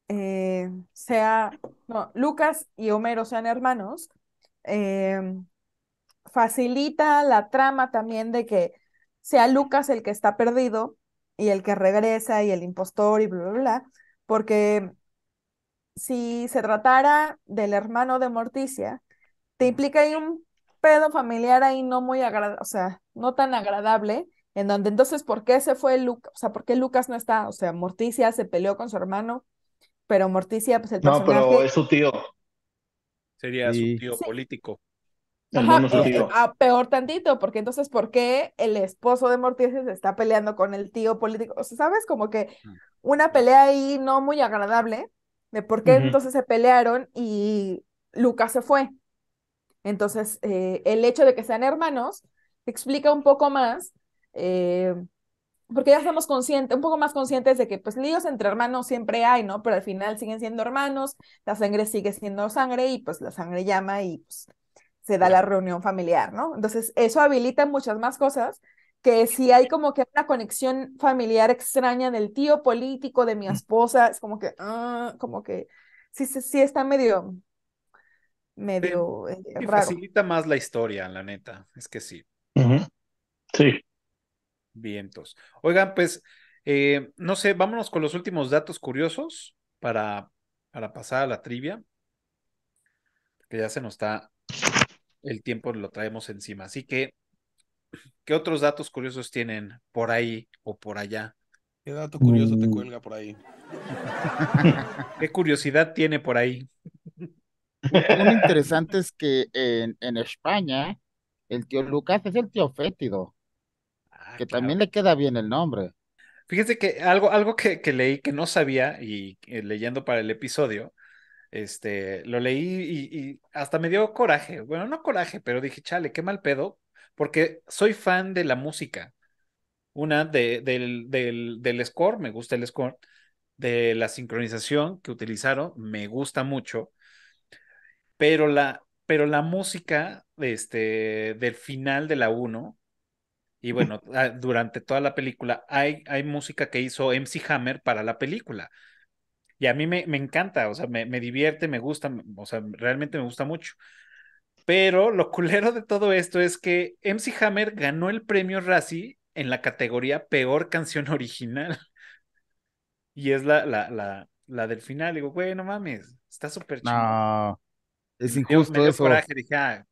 eh, sea, no, Lucas y Homero sean hermanos, em, facilita la trama también de que sea Lucas el que está perdido y el que regresa y el impostor y bla, bla, bla, porque si se tratara del hermano de Morticia, te implica ahí un pedo familiar ahí no muy agradable, o sea, no tan agradable, en donde entonces, ¿por qué se fue Lucas? O sea, ¿por qué Lucas no está? O sea, Morticia se peleó con su hermano, pero Morticia, pues el personaje... No, pero es su tío. Sería su tío político. Ajá, este, A, ah, peor tantito, porque entonces, ¿por qué el esposo de Morticia se está peleando con el tío político? O sea, ¿sabes? Como que mm. una pelea ahí no muy agradable, de por qué entonces se pelearon y Lucas se fue. Entonces, eh, el hecho de que sean hermanos explica un poco más eh, porque ya estamos conscientes, un poco más conscientes de que pues líos entre hermanos siempre hay, ¿no? Pero al final siguen siendo hermanos, la sangre sigue siendo sangre y pues la sangre llama y pues, se da la reunión familiar, ¿no? Entonces, eso habilita muchas más cosas que si hay como que una conexión familiar extraña del tío político, de mi mm. esposa, es como que, ah, como que, sí, sí, está medio, medio eh, Facilita más la historia, la neta, es que sí. Sí. Vientos. Oigan, pues, eh, no sé, vámonos con los últimos datos curiosos para, para pasar a la trivia, que ya se nos está, el tiempo lo traemos encima. Así que, ¿qué otros datos curiosos tienen por ahí o por allá? ¿Qué dato curioso te mm. cuelga por ahí? ¿Qué curiosidad tiene por ahí? Lo interesante es que en, en España el tío Lucas es el tío fétido. Ah, que también le queda bien el nombre. Fíjese que algo, algo que, leí que no sabía y eh, leyendo para el episodio, este, lo leí y, hasta me dio coraje. Bueno, no coraje, pero dije, chale, qué mal pedo, porque soy fan de la música. Una de, del, del, score, me gusta el score, de la sincronización que utilizaron, me gusta mucho, pero la, pero la música este, del final de la 1 y bueno, ah, durante toda la película hay, música que hizo MC Hammer para la película. Y a mí me, encanta, o sea, me, divierte, me gusta, o sea, realmente me gusta mucho. Pero lo culero de todo esto es que MC Hammer ganó el premio Razzie en la categoría Peor Canción Original. Y es la, la, la, del final. Digo, güey, no mames, está súper chido. No, es injusto me Coraje, dije, ah,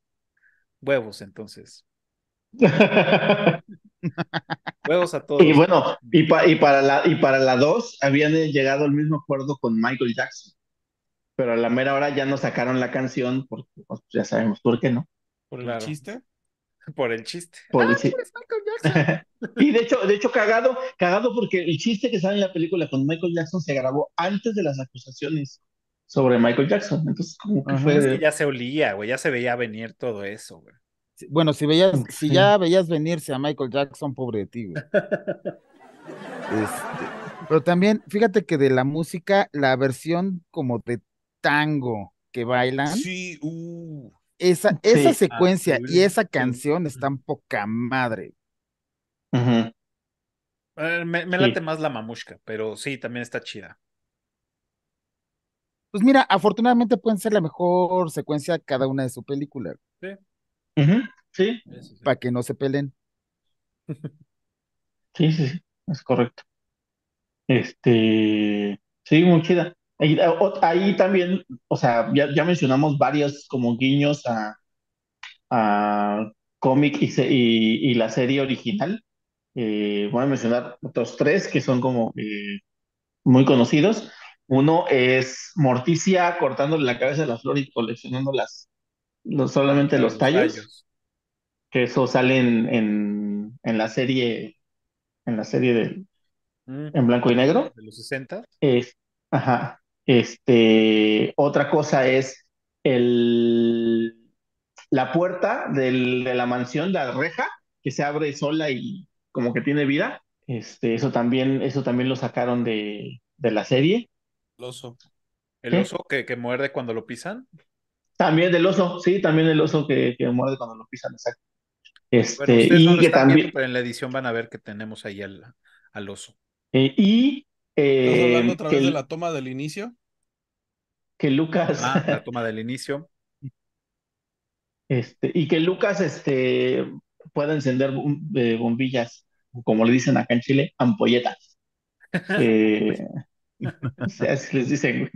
huevos, entonces. a todos. Y bueno, y, y para la y para la dos habían llegado al mismo acuerdo con Michael Jackson. Pero a la mera hora ya no sacaron la canción porque pues, ya sabemos por qué no. ¿Por el chiste? Por el ah, chiste. Pues, y de hecho, de hecho, cagado, cagado porque el chiste que sale en la película con Michael Jackson se grabó antes de las acusaciones sobre Michael Jackson. Entonces, como que fue. ya se olía, güey, ya se veía venir todo eso, güey. Bueno, si veías, si ya veías venirse a Michael Jackson, pobre de ti, este, pero también, fíjate que de la música, la versión como de tango que bailan. Sí, uh. Esa, esa ah, secuencia y esa canción están poca madre. Eh, me, late más la mamushka, pero sí, también está chida. Pues mira, afortunadamente pueden ser la mejor secuencia cada una de su película. Sí. Sí. Para que no se pelen. Sí, sí, es correcto. Este, sí, muy chida. Eh, ahí, también, o sea, ya, mencionamos varios como guiños a, a cómic y, y, la serie original. Eh, voy a mencionar otros tres que son como eh, muy conocidos. Uno es Morticia cortándole la cabeza a la flor y coleccionando las, solamente los, tallos, que eso sale en, en, la serie, en la serie de, mm. en blanco y negro. De los 60. Es, ajá. Este, otra cosa es el, la puerta de la mansión, la reja, que se abre sola y como que tiene vida. Este, eso también, eso también lo sacaron de, la serie. El oso. El oso que, que muerde cuando lo pisan. También del oso, sí, también el oso que, que muerde cuando lo pisan, exacto. Este, y que también. pero en la edición van a ver que tenemos ahí al, al oso. Eh, y. ¿Estás eh, hablando otra vez de la toma del inicio? Que Lucas. Ah, la toma del inicio. Este, y que Lucas este, pueda encender eh, bombillas, como le dicen acá en Chile, ampolletas. así les dicen,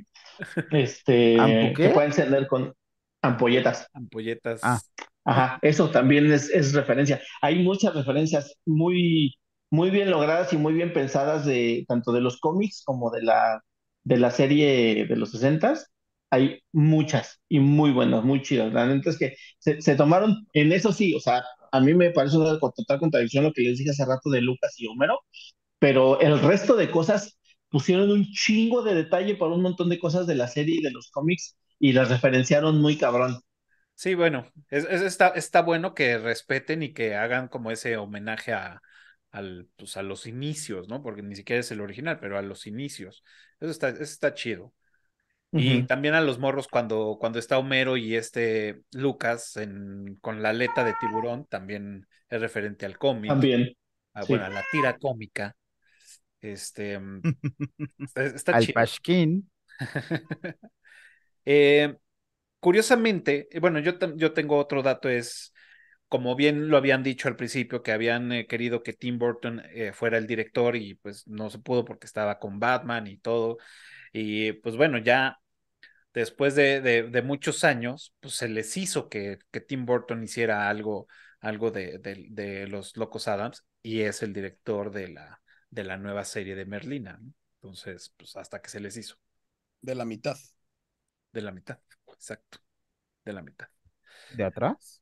Este, que pueda encender con Ampolletas. Ampolletas. Ah. Ajá, eso también es, referencia. Hay muchas referencias muy, muy bien logradas y muy bien pensadas de tanto de los cómics como de la, de la serie de los sesentas Hay muchas y muy buenas, muy chidas. La que se, tomaron, en eso sí, o sea, a mí me parece una total contradicción lo que les dije hace rato de Lucas y Homero, pero el resto de cosas pusieron un chingo de detalle para un montón de cosas de la serie y de los cómics y las referenciaron muy cabrón. Sí, bueno, está, está bueno que respeten y que hagan como ese homenaje a, al, pues a los inicios, ¿no? Porque ni siquiera es el original, pero a los inicios. Eso está, está chido. Y también a los morros cuando, cuando está Homero y este Lucas en, con la aleta de tiburón, también es referente al cómic. También. Ah, bueno, a la tira cómica. Este. Mm, está, al Eh, curiosamente, eh, bueno, yo, tengo otro dato, es como bien lo habían dicho al principio, que habían eh, querido que Tim Burton fuera el director y pues no se pudo porque estaba con Batman y todo. Y pues bueno, ya después de, muchos años, pues se les hizo que, Tim Burton hiciera algo, algo de, los Locos Adams y es el director de la, de la nueva serie de Merlina. Entonces, pues hasta que se les hizo. De la mitad. De la mitad, exacto. De la mitad. ¿De atrás?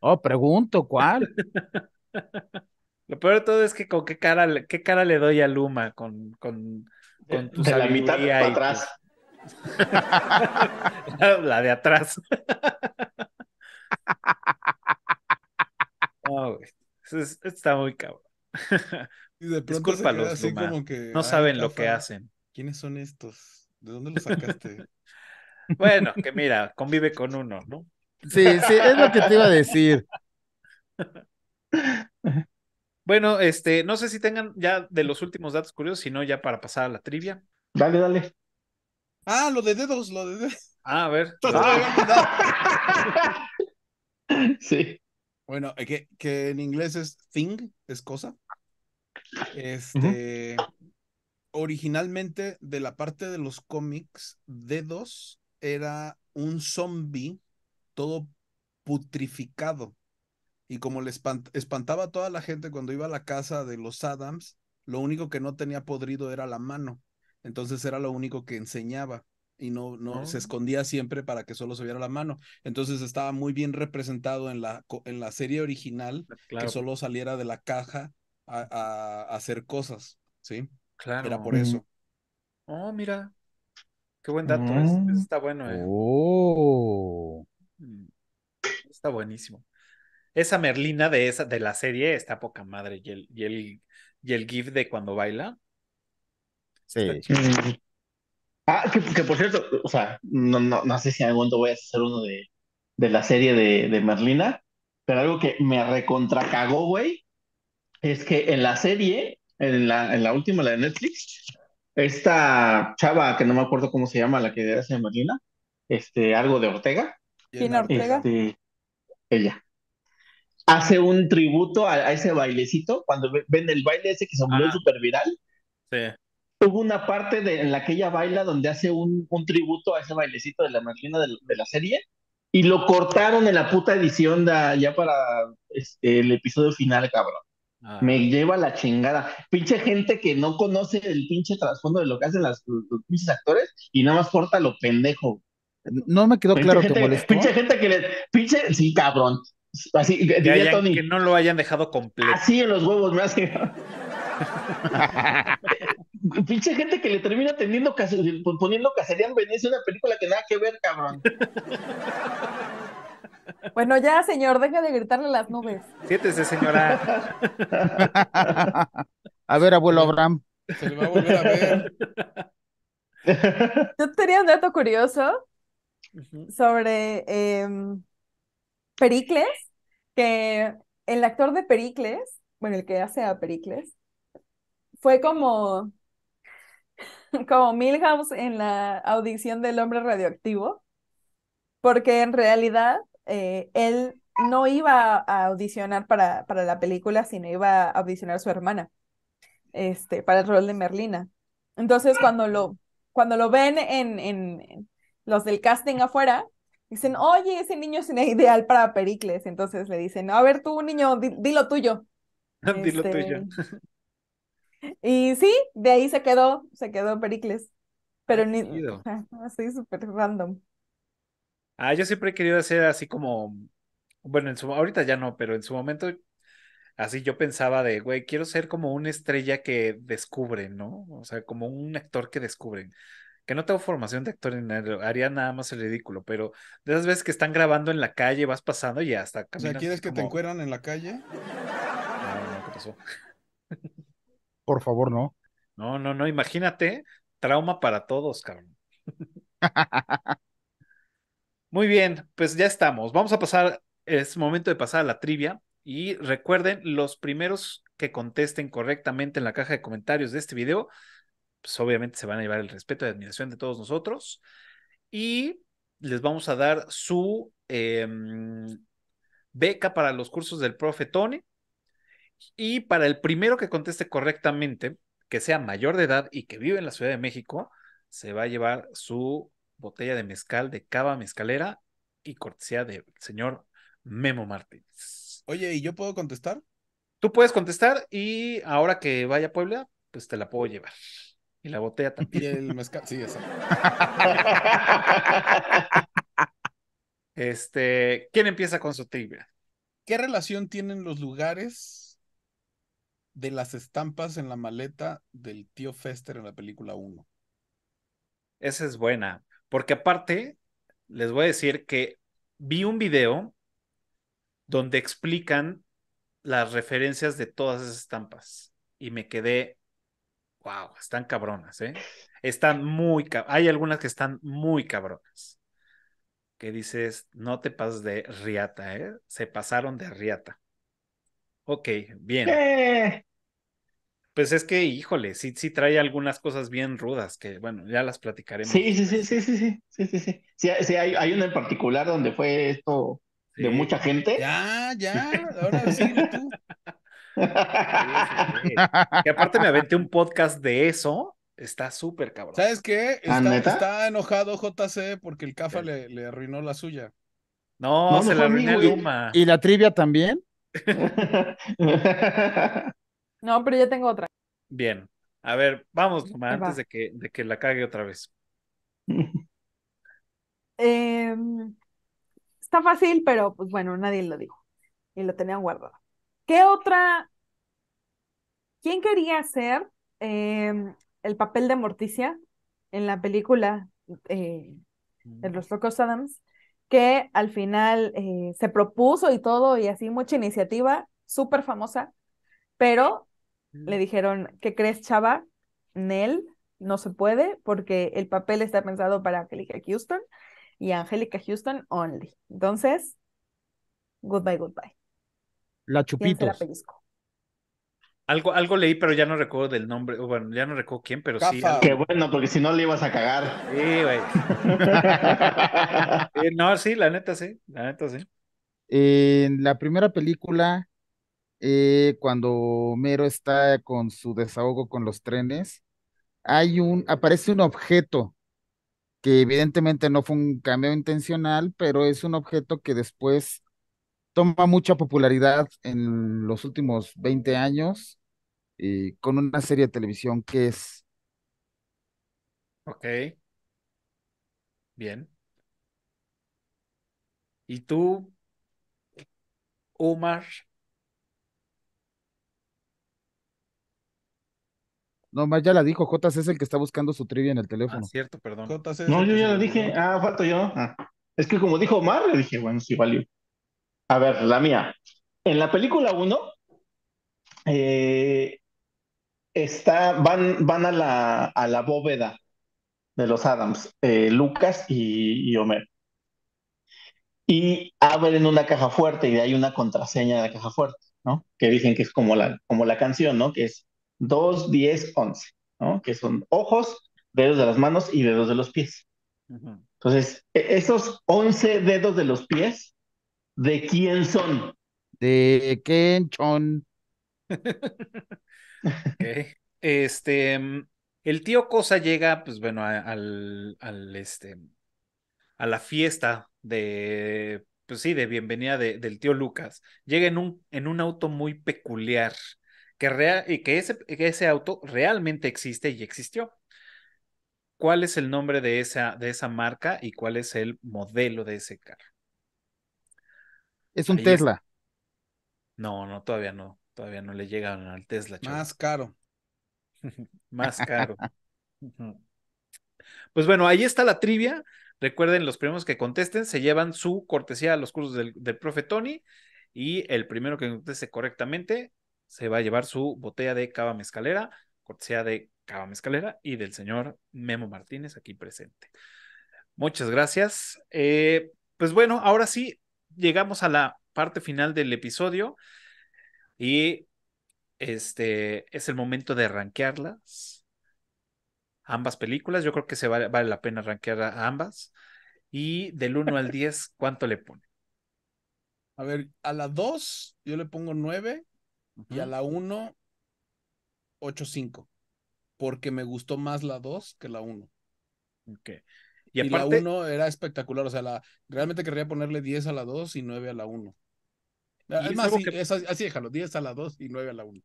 oh, pregunto, ¿cuál? Lo peor de todo es que con qué cara, qué cara le doy a Luma con, con, tu de la mitad de atrás. la, de atrás. está muy cabrón. Disculpa no saben lo que hacen. ¿Quiénes son estos? ¿De dónde los sacaste? bueno, que mira, convive con uno, ¿no? Sí, sí, es lo que te iba a decir. Bueno, este, no sé si tengan ya de los últimos datos curiosos, sino ya para pasar a la trivia. Dale, dale. Ah, lo de dedos, lo de dedos. Ah, a ver. sí. Bueno, eh, que, que, en inglés es thing, es cosa. Este, originalmente de la parte de los cómics, Dedos era un zombie todo putrificado. Y como le espantaba a toda la gente cuando iba a la casa de los Adams, lo único que no tenía podrido era la mano. Entonces era lo único que enseñaba y no, no se oh. escondía siempre para que solo se viera la mano. Entonces estaba muy bien representado en la, en la serie original ah, que solo saliera de la caja a hacer cosas, ¿sí? Claro. Era por eso. Oh, mira. Qué buen dato. Mm. está bueno, eh. oh. mm. Está buenísimo. Esa Merlina de esa, de la serie está poca madre. Y el, y el, y el GIF de cuando baila. Sí. Mm. Ah, que, por cierto, o sea, no, no, no sé si en algún momento voy a hacer uno de, de la serie de, de Merlina, pero algo que me recontracagó, güey, es que en la serie en la, en la última, la de Netflix, esta chava que no me acuerdo cómo se llama, la que hace Marina, este, algo de Ortega. ¿Quién Ortega? Este, ella. Hace un tributo a, ese bailecito, cuando ven el baile ese que se volvió ah. súper viral. Hubo una parte de, en la que ella baila donde hace un, tributo a ese bailecito de la Marlina de, la serie y lo cortaron en la puta edición ya para este, el episodio final, cabrón. Ah. Me lleva la chingada. Pinche gente que no conoce el pinche trasfondo de lo que hacen las, los pinches actores y nada más corta lo pendejo. No me quedó claro gente, que molestó. Pinche gente que le. Pinche. Sí, cabrón. Así, que, diría Tony, que no lo hayan dejado completo. Así en los huevos me hace. pinche gente que le termina poniendo cacería en Venecia una película que nada que ver, cabrón. Bueno, ya, señor, deja de gritarle las nubes. Siéntese, señora. A ver, abuelo Abraham. Se le va a volver a ver. Yo tenía un dato curioso sobre em, Pericles, que el actor de Pericles, bueno, el que hace a Pericles, fue como, como Milhouse en la audición del hombre radioactivo, porque en realidad eh, él no iba a audicionar para, para la película, sino iba a audicionar a su hermana este, para el rol de Merlina. Entonces, cuando lo, cuando lo ven en, en, los del casting afuera, dicen, oye, ese niño es ideal para Pericles. Entonces le dicen, a ver tú, niño, di, lo tuyo. Este, tuyo. y sí, de ahí se quedó, se quedó Pericles. Pero ni... Así, súper random. Ah, yo siempre he querido hacer así como, bueno, en su, ahorita ya no, pero en su momento, así yo pensaba de, güey, quiero ser como una estrella que descubren, ¿no? O sea, como un actor que descubren. Que no tengo formación de actor, en el, haría nada más el ridículo, pero de esas veces que están grabando en la calle, vas pasando y hasta está. O sea, ¿quieres que te encueran en la calle? No, no, ¿qué pasó? Por favor, no. No, no, no, imagínate, trauma para todos, cabrón. Muy bien, pues ya estamos. Vamos a pasar, es momento de pasar a la trivia. Y recuerden, los primeros que contesten correctamente en la caja de comentarios de este video, pues obviamente se van a llevar el respeto y admiración de todos nosotros. Y les vamos a dar su em, beca para los cursos del profe Tony. Y para el primero que conteste correctamente, que sea mayor de edad y que vive en la Ciudad de México, se va a llevar su botella de mezcal de cava mezcalera y cortesía del señor Memo Martínez. Oye, ¿y yo puedo contestar? Tú puedes contestar y ahora que vaya a Puebla, pues te la puedo llevar. Y la botella también. Y el mezcal, sí, eso. este, ¿quién empieza con su tibia? ¿Qué relación tienen los lugares de las estampas en la maleta del tío Fester en la película 1? Esa es buena. Porque aparte, les voy a decir que vi un video donde explican las referencias de todas esas estampas y me quedé, wow, están cabronas, ¿eh? Están muy, hay algunas que están muy cabronas. Que dices, no te pases de riata, ¿eh? Se pasaron de riata. Ok, bien. Eh, pues es que, híjole, sí, sí trae algunas cosas bien rudas que, bueno, ya las platicaremos. Sí, sí, sí, sí, sí, sí, sí, sí, sí. hay, una en particular donde fue esto de mucha gente. Ya, ya, ahora sí, tú. aparte me aventé un podcast de eso, está súper cabrón. ¿Sabes qué? ¿Ah, está, enojado JC porque el CAFA le, arruinó la suya. No, se le arruinó arruinó Luma. ¿Y la trivia también? No, pero yo tengo otra. Bien. A ver, vamos, antes de que, de que la cague otra vez. Em, está fácil, pero pues bueno, nadie lo dijo. Y lo tenían guardado. ¿Qué otra? ¿Quién quería hacer em, el papel de Morticia en la película eh, de mm. los Locos Adams? Que al final eh, se propuso y todo, y así mucha iniciativa, súper famosa, pero le dijeron, ¿qué crees, chava? Nel no se puede porque el papel está pensado para Angélica Houston y Angélica Houston only. Entonces, goodbye, goodbye. La Chupitos. Algo, algo leí, pero ya no recuerdo del nombre. Bueno, ya no recuerdo quién, pero sí. Qué bueno, porque si no le ibas a cagar. Sí, güey. no, sí, la neta sí, la neta sí. En la primera película eh, cuando Mero está con su desahogo con los trenes, hay un, aparece un objeto que evidentemente no fue un cambio intencional, pero es un objeto que después toma mucha popularidad en los últimos 20 años eh, con una serie de televisión que es... Ok. Bien. ¿Y tú, Omar, No, más ya la dijo, Jotas es el que está buscando su trivia en el ah, teléfono. cierto, perdón. no, yo ya la dije. Ah, falto yo. Ah. Es que como dijo Omar, le dije, bueno, sí valió. A ver, la mía. En la película 1, eh, van, van a, la, a la bóveda de los Adams, eh, Lucas y, y Homer. Y abren una caja fuerte y hay una contraseña de la caja fuerte, ¿no? Que dicen que es como la, como la canción, ¿no? Que es Dos, diez, once, ¿no? Que son ojos, dedos de las manos y dedos de los pies. Entonces, e-, esos once dedos de los pies, ¿de quién son? De quién okay. Este, el tío Cosa llega, pues bueno, al, al, este, a la fiesta de, pues sí, de bienvenida del tío Lucas. Llega en un, en un auto muy peculiar que, que, ese, ese auto realmente existe y existió. ¿Cuál es el nombre de esa, de esa marca y cuál es el modelo de ese carro? Es un Tesla. No, no, todavía no. Todavía no le llegaron al Tesla. Más caro. Más caro. Pues bueno, ahí está la trivia. Recuerden, los primeros que contesten se llevan su cortesía a los cursos del, del profe Tony y el primero que conteste correctamente se va a llevar su botella de cava mezcalera, cortesía de cava mezcalera y del señor Memo Martínez aquí presente. Muchas gracias. Eh, pues bueno, ahora sí, llegamos a la parte final del episodio y este es el momento de rankearlas. Ambas películas, yo creo que se vale, la pena rankear a ambas. Y del 1 al 10, ¿cuánto le pone? A ver, a la 2 yo le pongo 9, y a la 1, 8-5, porque me gustó más la 2 que la 1. Ok. Y, aparte... la 1 era espectacular, o sea, realmente querría ponerle 10 a la 2 y 9 a la 1. Ah, es más, así, déjalo, 10 a la 2 y 9 a la 1.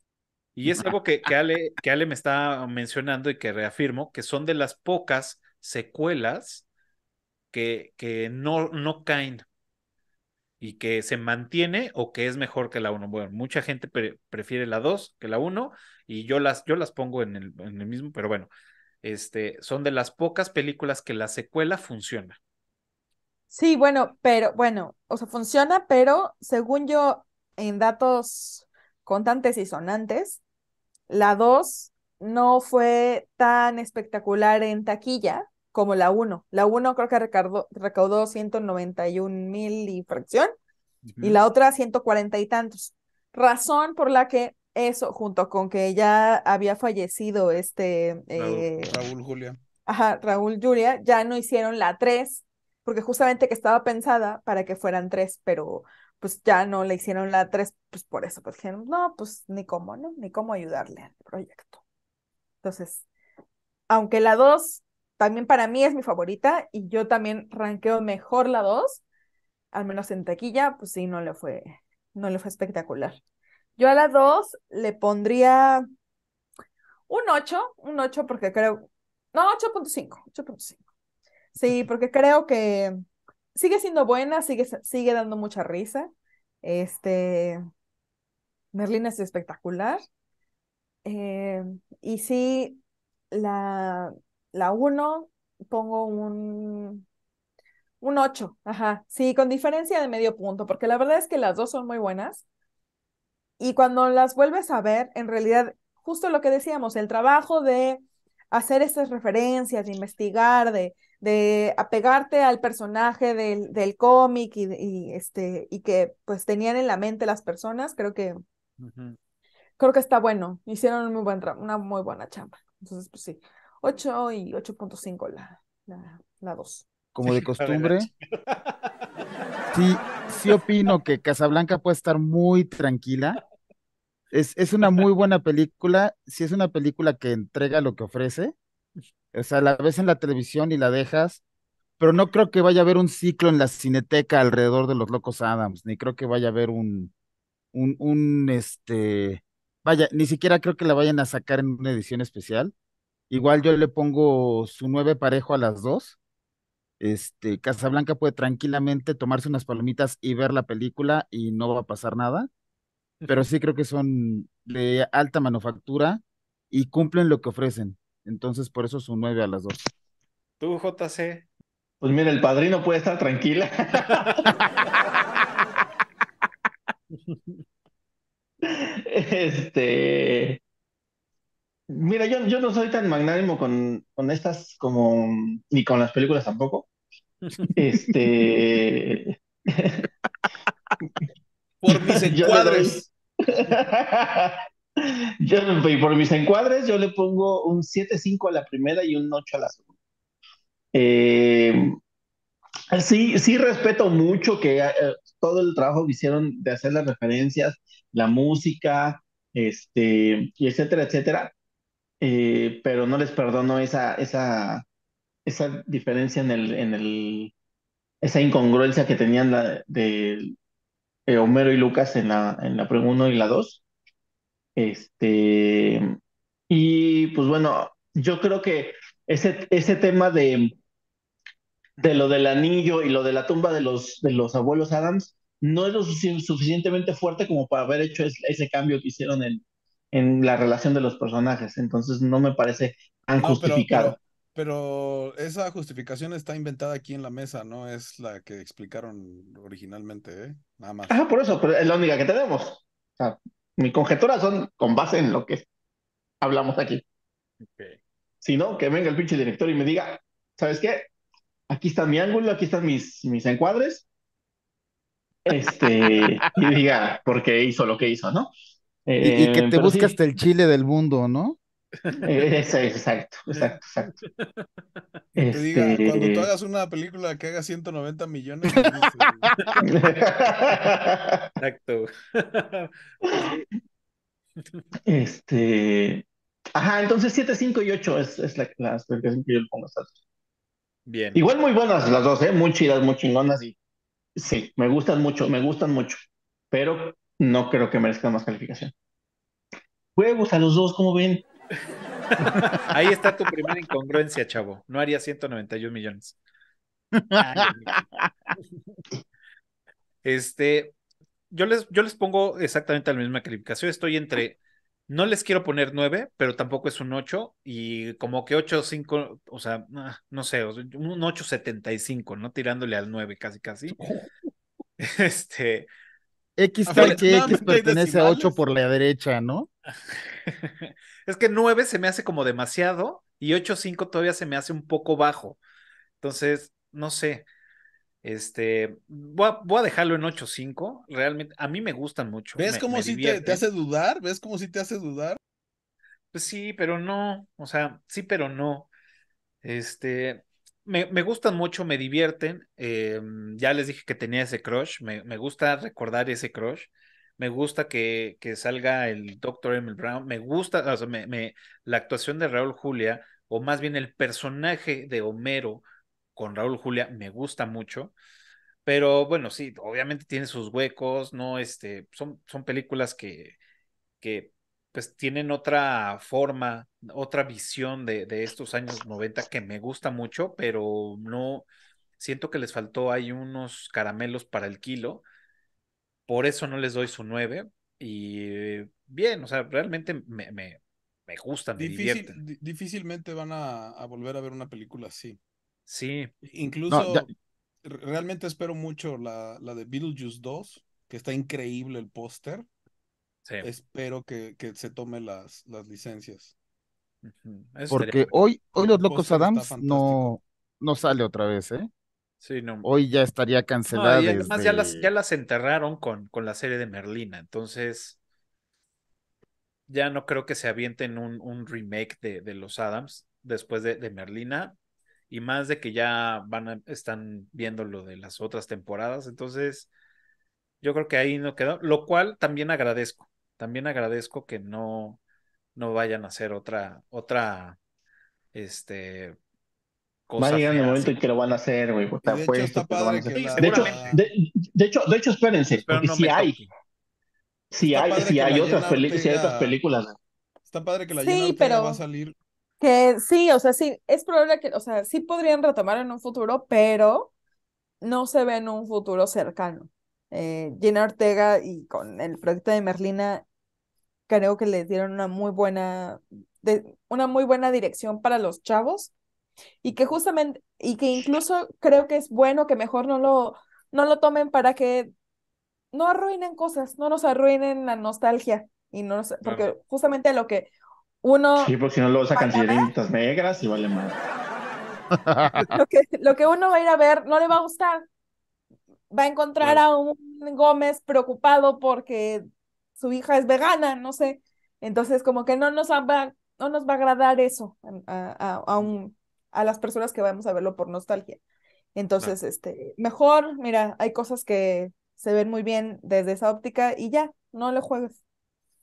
Y es algo que, Ale, me está mencionando y que reafirmo, que son de las pocas secuelas que, no caen y que se mantiene o que es mejor que la 1. Bueno, mucha gente prefiere la 2 que la 1 y yo las, yo las pongo en el, en el, mismo, pero bueno, este, son de las pocas películas que la secuela funciona. Sí, bueno, pero bueno, o sea, funciona, pero según yo, en datos contantes y sonantes, la 2 no fue tan espectacular en taquilla como la 1. La 1 creo que recaudó, recaudó 191 mil y fracción y la otra 140 y tantos. Razón por la que eso, junto con que ya había fallecido este... Raúl, eh, Julia. Ajá, Raúl Julia, ya no hicieron la 3, porque justamente que estaba pensada para que fueran 3, pero pues ya no le hicieron la 3, pues por eso, pues dijeron, no, pues ni cómo, ¿no? Ni cómo ayudarle al proyecto. Entonces, aunque la 2 también para mí es mi favorita y yo también ranqueo mejor la 2, al menos en taquilla, pues sí, no le fue, no le fue espectacular. Yo a la 2 le pondría un 8, un 8 porque creo, no, 8.5, 8.5. Sí, porque creo que sigue siendo buena, sigue, sigue dando mucha risa. Este, Merlina es espectacular. Eh, y sí, la, la 1 pongo un, un 8, ajá, sí, con diferencia de medio punto, porque la verdad es que las dos son muy buenas. Y cuando las vuelves a ver, en realidad, justo lo que decíamos, el trabajo de hacer esas referencias, de investigar, de, de apegarte al personaje del, del cómic y, este, y que pues tenían en la mente las personas, creo que, creo que está bueno. Hicieron muy buen, una muy buena chamba. Entonces, pues sí. 8 y 8.5 la, la, la 2. Como de costumbre. sí, sí opino que Casablanca puede estar muy tranquila. Es, es, una muy buena película. si es una película que entrega lo que ofrece. O sea, la ves en la televisión y la dejas. Pero no creo que vaya a haber un ciclo en la cineteca alrededor de los locos Adams, ni creo que vaya a haber un, un, un este, vaya, ni siquiera creo que la vayan a sacar en una edición especial. Igual yo le pongo su nueve parejo a las dos. Este, Casablanca puede tranquilamente tomarse unas palomitas y ver la película y no va a pasar nada. Pero sí creo que son de alta manufactura y cumplen lo que ofrecen. Entonces, por eso su nueve a las dos. ¿Tú, JC? Pues mira, el padrino puede estar tranquila. este. Mira, yo, no soy tan magnánimo con, estas como ni con las películas tampoco. Este. por mis encuadres. Yo, por mis encuadres, yo le pongo un 7-5 a la primera y un 8 a la segunda. Eh, sí, sí respeto mucho que eh, todo el trabajo que hicieron de hacer las referencias, la música, este, y etcétera, etcétera. Eh, pero no les perdono esa, esa, diferencia en el, en el, esa incongruencia que tenían de Homero y Lucas en la, en la 1 y la 2. Este, y pues bueno, yo creo que ese, ese tema de, de lo del anillo y lo de la tumba de los, de los abuelos Adams no es lo suficientemente fuerte como para haber hecho ese, ese cambio que hicieron en, en la relación de los personajes, entonces no me parece tan justificado. Pero, esa justificación está inventada aquí en la mesa, no es la que explicaron originalmente, ¿eh? Nada más. Ajá, por eso, pero es la única que tenemos. O sea, mi conjetura son con base en lo que hablamos aquí. sino Si no, que venga el pinche director y me diga, ¿sabes qué? Aquí está mi ángulo, aquí están mis, mis encuadres. Este, y diga por qué hizo lo que hizo, ¿no? y, que eh, te buscas hasta el Chile del mundo, ¿no? Eh, exacto, exacto, exacto. Que diga, este, cuando tú hagas una película que haga 190 millones. Eh, exacto. este. Ajá, entonces 7, 5 y 8 es, es la, la, que yo le pongo a Bien. Igual muy buenas las dos, ¿eh? Muy chidas, muy chingonas y sí, me gustan mucho, me gustan mucho. Pero no creo que merezca más calificación. Huevos a los dos, ¿cómo ven? Ahí está tu primera incongruencia, chavo. No haría 191 millones. Este, yo les, yo les pongo exactamente la misma calificación. Estoy entre, no les quiero poner 9, pero tampoco es un 8, y como que 8, 5, o sea, ah, no sé, un 8.75, ¿no? Tirándole al 9 casi, casi. Este, X tal que X pertenece a 8 por la derecha, ¿no? es que 9 se me hace como demasiado y 5 todavía se me hace un poco bajo. Entonces, no sé. Este, voy a, dejarlo en 5, Realmente, a mí me gustan mucho. ¿Ves como si te, hace dudar? ¿Ves como si te hace dudar? Pues sí, pero no. O sea, sí, pero no. Este, me, me, gustan mucho, me divierten. Eh, ya les dije que tenía ese crush. Me, gusta recordar ese crush. Me gusta que, que salga el Dr. Emil Brown. Me gusta o sea, me, la actuación de Raúl Julia, o más bien el personaje de Homero con Raúl Julia, me gusta mucho. Pero bueno, sí, obviamente tiene sus huecos, no, este, son, son películas que, que pues tienen otra forma, otra visión de, estos años 90 que me gusta mucho, pero no siento que les faltó hay unos caramelos para el kilo. Por eso no les doy su 9. Y eh, bien, o sea, realmente me, me, me gusta, Difícilmente van a, volver a ver una película así. Sí. Incluso realmente espero mucho la, la de Beetlejuice 2, que está increíble el póster. Espero que, se tome las, las licencias. Porque hoy, hoy los Locos Adams no, no sale otra vez, ¿eh? Sí, Hoy ya estaría cancelada. y además ya, las, ya las enterraron con, con la serie de Merlina, entonces ya no creo que se avienten un, un remake de, de, los Adams después de, de, Merlina. Y más de que ya van están viendo lo de las otras temporadas. Entonces, yo creo que ahí no quedó. Lo cual también agradezco también agradezco que no, no vayan a hacer otra, otra, este, Va a llegar el momento en que lo van a hacer, güey. Pues, de, pues, hecho, la... de, hecho, de, hecho, de hecho, espérense, porque si hay, si hay, si hay, otras películas, si hay películas. Está padre que la sí, pero va a salir. Que sí, o sea, sí, es probable que, o sea, sí podrían retomar en un futuro, pero no se ve en un futuro cercano eh, Ortega y con el proyecto de Merlina, creo que le dieron una muy buena, una muy buena dirección para los chavos y que justamente, y que incluso creo que es bueno que mejor no lo, no lo tomen para que no arruinen cosas, no nos arruinen la nostalgia y no porque justamente lo que uno... Sí, porque si no lo sacan negras y vale más. Lo que, lo que uno va a ir a ver no le va a gustar va a encontrar a un Gómez preocupado porque su hija es vegana, no sé. Entonces, como que no nos va, no nos va a agradar eso a, a, las personas que vamos a verlo por nostalgia. Entonces, este, mejor, mira, hay cosas que se ven muy bien desde esa óptica y ya, no le juegues.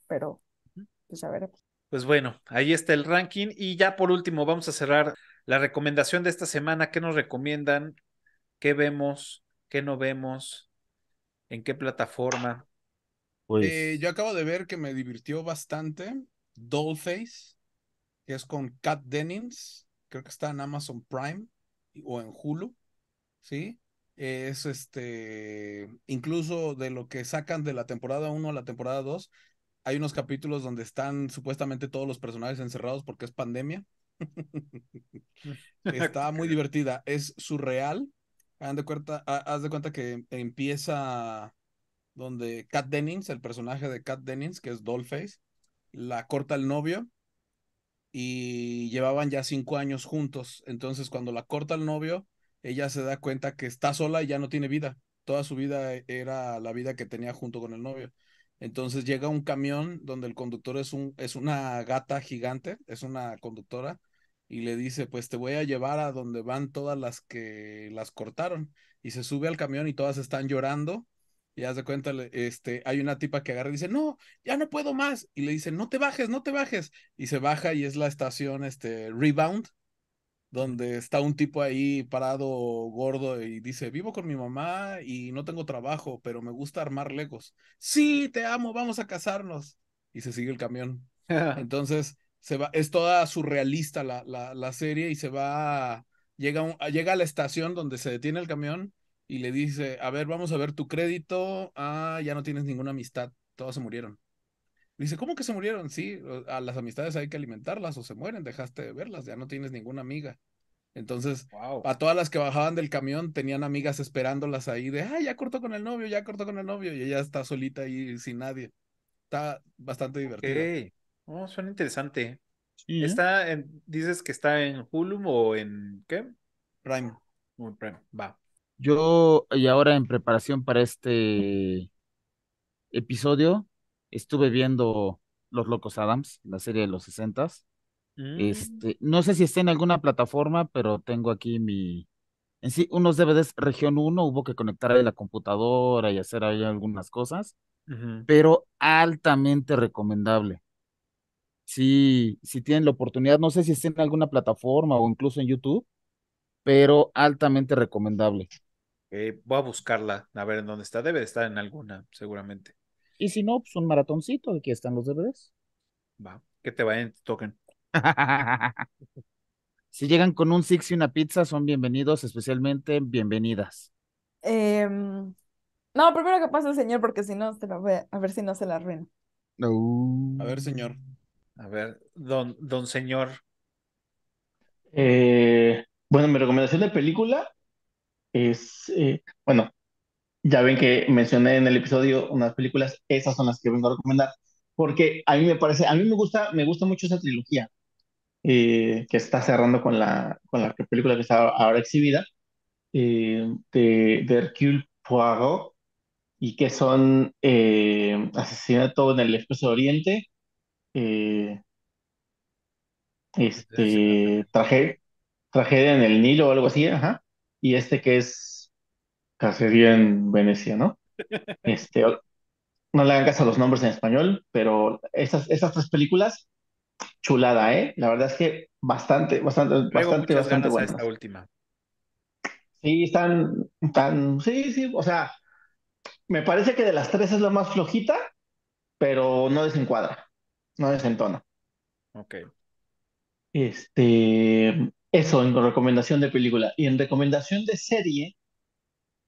Pero, pues ya veremos. Pues bueno, ahí está el ranking. Y ya por último, vamos a cerrar la recomendación de esta semana. ¿Qué nos recomiendan? ¿Qué vemos? ¿Qué no vemos? ¿En qué plataforma? Pues, eh, yo acabo de ver que me divirtió bastante Dollface, que es con Kat Dennings, creo que está en Amazon Prime o en Hulu, ¿sí? es este, incluso de lo que sacan de la temporada 1 a la temporada 2, hay unos capítulos donde están supuestamente todos los personajes encerrados porque es pandemia. está muy divertida, es surreal, Haz de cuenta, que empieza donde Kat Dennings, el personaje de Kat Dennings, que es Dollface, la corta el novio y llevaban ya cinco años juntos. Entonces, cuando la corta el novio, ella se da cuenta que está sola y ya no tiene vida. Toda su vida era la vida que tenía junto con el novio. Entonces llega un camión donde el conductor es, un, es una gata gigante, es una conductora, y le dice, pues te voy a llevar a donde van todas las que las cortaron. Y se sube al camión y todas están llorando. Y haz de cuenta, este, hay una tipa que agarra y dice, no, ya no puedo más. Y le dice, no te bajes, no te bajes. Y se baja y es la estación, este, Rebound, donde está un tipo ahí parado, gordo, y dice, vivo con mi mamá y no tengo trabajo, pero me gusta armar legos. Sí, te amo, vamos a casarnos. Y se sigue el camión. Entonces, se va, es toda surrealista la, la, serie y se va, llega, llega a la estación donde se detiene el camión y le dice, a ver, vamos a ver tu crédito, ah, ya no tienes ninguna amistad, todos se murieron. dice, ¿cómo que se murieron? Sí, a las amistades hay que alimentarlas o se mueren, dejaste de verlas, ya no tienes ninguna amiga. Entonces, a todas las que bajaban del camión tenían amigas esperándolas ahí de, ah, ya cortó con el novio, ya cortó con el novio, y ella está solita ahí sin nadie. Está bastante divertido. Oh, suena interesante. Está dices que está en Hulu o en qué? Prime. Prime, va. Yo, y ahora en preparación para este episodio, estuve viendo Los Locos Adams, la serie de los sesentas. Mm. Este, no sé si está en alguna plataforma, pero tengo aquí mi, en sí, unos DVDs región 1, hubo que conectar ahí la computadora y hacer ahí algunas cosas, pero altamente recomendable. Sí, si tienen la oportunidad, no sé si estén en alguna plataforma o incluso en YouTube, pero altamente recomendable. Eh, voy a buscarla, a ver en dónde está. Debe de estar en alguna, seguramente. Y si no, pues un maratoncito, aquí están los deberes. Va, que te vayan, toquen. si llegan con un six y una pizza, son bienvenidos, especialmente bienvenidas. Em, no, primero que pase el señor, porque si no, a, ver si no se la arruino. A ver, señor. A ver, don, don señor. Eh, bueno, mi recomendación de película es, eh, bueno, ya ven que mencioné en el episodio unas películas, esas son las que vengo a recomendar, porque a mí me parece, a mí me gusta, me gusta mucho esa trilogía eh, que está cerrando con la, con la película que está ahora exhibida, de, Hercule Poirot, y que son Asesinato en el Expreso de Oriente, eh, este, este traje en el Nilo o algo así, y este que es cacería en Venecia, ¿no? Este, no le hagan caso a los nombres en español, pero esas, esas tres películas, chulada, ¿eh? La verdad es que bastante, bastante, bastante, bastante última. Sí, están, tan, sí, sí, o sea, me parece que de las tres es la más flojita, pero no desencuadra no desentona. Ok. Este, eso en recomendación de película. Y en recomendación de serie,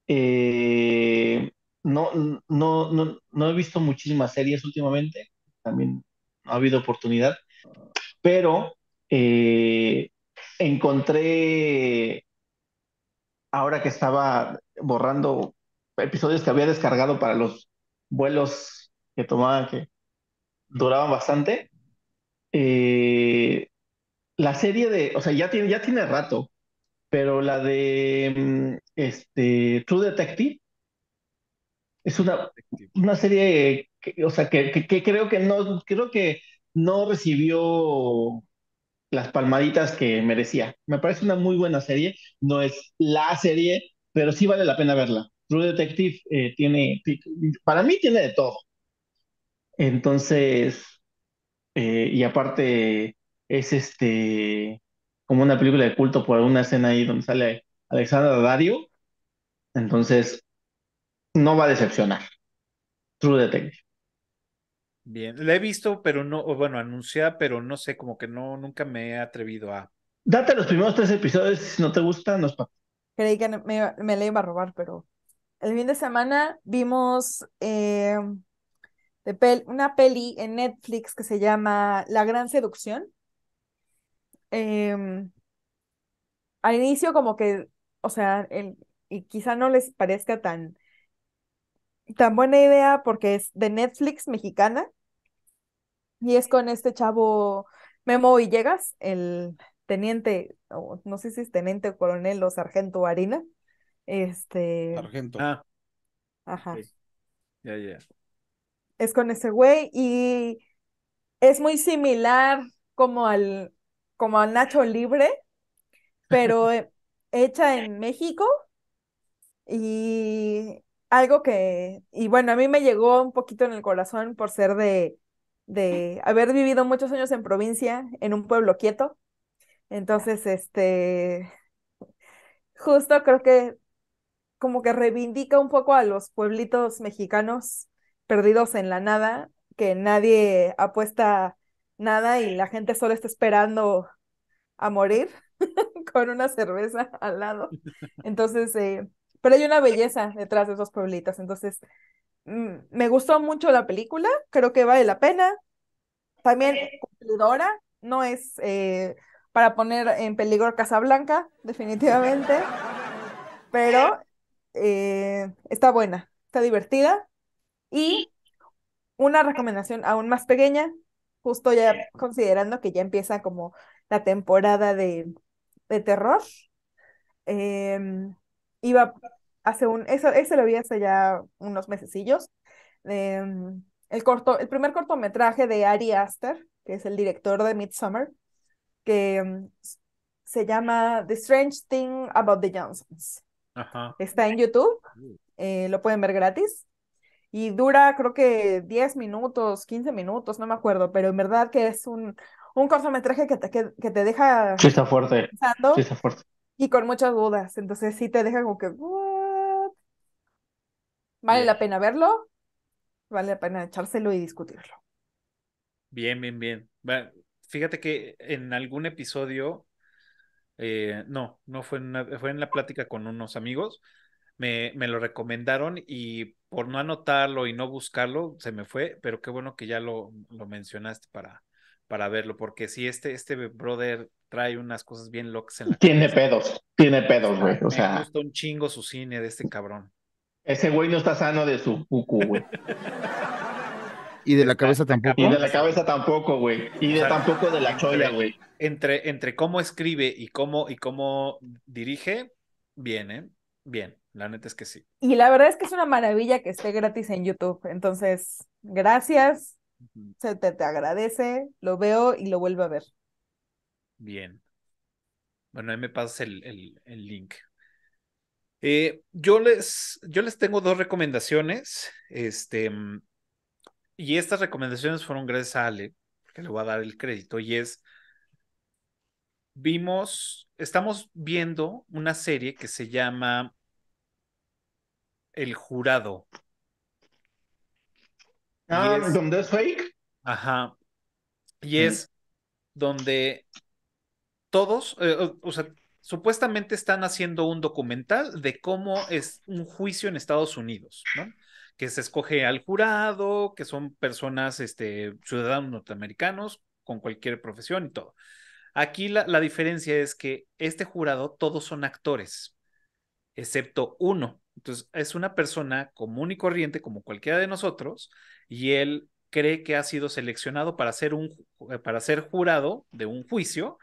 eh, no, no, no, he visto muchísimas series últimamente, también ha habido oportunidad, pero eh, encontré, ahora que estaba borrando episodios que había descargado para los vuelos que tomaba, que duraban bastante. Eh, la serie de, o sea, ya tiene, ya tiene rato, pero la de mm, este, True Detective es una, una serie, que, o sea, que, creo que no, creo que no recibió las palmaditas que merecía. Me parece una muy buena serie, no es la serie, pero sí vale la pena verla. True Detective eh, tiene, para mí tiene de todo. Entonces, eh, y aparte es este como una película de culto por una escena ahí donde sale Alexandra Dario. Entonces, no va a decepcionar. True Detective. Bien, la he visto, pero no, bueno, anunciada, pero no sé, como que no, nunca me he atrevido a. Date los primeros tres episodios, si no te gusta, nos para. Creí que me, me la iba a robar, pero el fin de semana vimos eh, una peli en Netflix que se llama La Gran Seducción. Em, al inicio como que, o sea, el, y quizá no les parezca tan, tan buena idea porque es de Netflix mexicana y es con este chavo Memo Villegas, el teniente, o no sé si es teniente coronel o sargento Harina. Este. Sargento. Ah. Ajá. Ya, ya es con ese güey y es muy similar como al como a Nacho Libre, pero hecha en México y algo que y bueno, a mí me llegó un poquito en el corazón por ser de de haber vivido muchos años en provincia, en un pueblo quieto. Entonces, este justo creo que como que reivindica un poco a los pueblitos mexicanos perdidos en la nada, que nadie apuesta nada y la gente solo está esperando a morir con una cerveza al lado. Entonces, eh, pero hay una belleza detrás de esos pueblitos. Entonces, mm, me gustó mucho la película, creo que vale la pena. También eh. cumplidora, no es eh, para poner en peligro Casablanca, definitivamente, pero está buena, está divertida y una recomendación aún más pequeña, justo ya considerando que ya empieza como la temporada de, terror. Em, iba hace un, eso, ese lo vi hace ya unos mesecillos. Em, el, corto, el primer cortometraje de Ari Aster, que es el director de Midsummer, que em, se llama The Strange Thing About the Johnsons. Está en YouTube, mm. eh, lo pueden ver gratis y dura creo que 10 minutos, 15 minutos, no me acuerdo, pero en verdad que es un, un cortometraje que te, que, te deja sí fuerte. Pensando y con muchas dudas, entonces sí te deja como que, ¿Vale la pena verlo? Vale la pena echárselo y discutirlo. Bien, bien, bien. fíjate que en algún episodio, eh, no, no fue en, fue en la plática con unos amigos, me, me lo recomendaron y por no anotarlo y no buscarlo, se me fue, pero qué bueno que ya lo, lo mencionaste para, para verlo, porque si sí, este, este brother trae unas cosas bien locas en Tiene pedos, tiene pedos, güey. O sea, me gusta un chingo su cine de este cabrón. Ese güey no está sano de su cucu, güey. y de la cabeza tampoco. Y de la cabeza tampoco, güey. Y de tampoco de la cholla, güey. Entre, entre cómo escribe y cómo, y cómo dirige, bien, ¿eh? bien, la neta es que sí. Y la verdad es que es una maravilla que esté gratis en YouTube. Entonces, gracias, se te, agradece, lo veo y lo vuelvo a ver. Bien. Bueno, ahí me pasas el, link. Eh, yo, les, yo les tengo dos recomendaciones. Este, mm, y estas recomendaciones fueron gracias a Ale, que le voy a dar el crédito, y es, vimos, estamos viendo una serie que se llama el jurado. Ah, es, ¿donde es fake? Ajá. Y es donde todos, eh, o, sea, supuestamente están haciendo un documental de cómo es un juicio en Estados Unidos, ¿no? Que se escoge al jurado, que son personas, este, ciudadanos norteamericanos con cualquier profesión y todo. Aquí la, la diferencia es que este jurado todos son actores, excepto uno, entonces, es una persona común y corriente como cualquiera de nosotros y él cree que ha sido seleccionado para ser, un, eh, para ser jurado de un juicio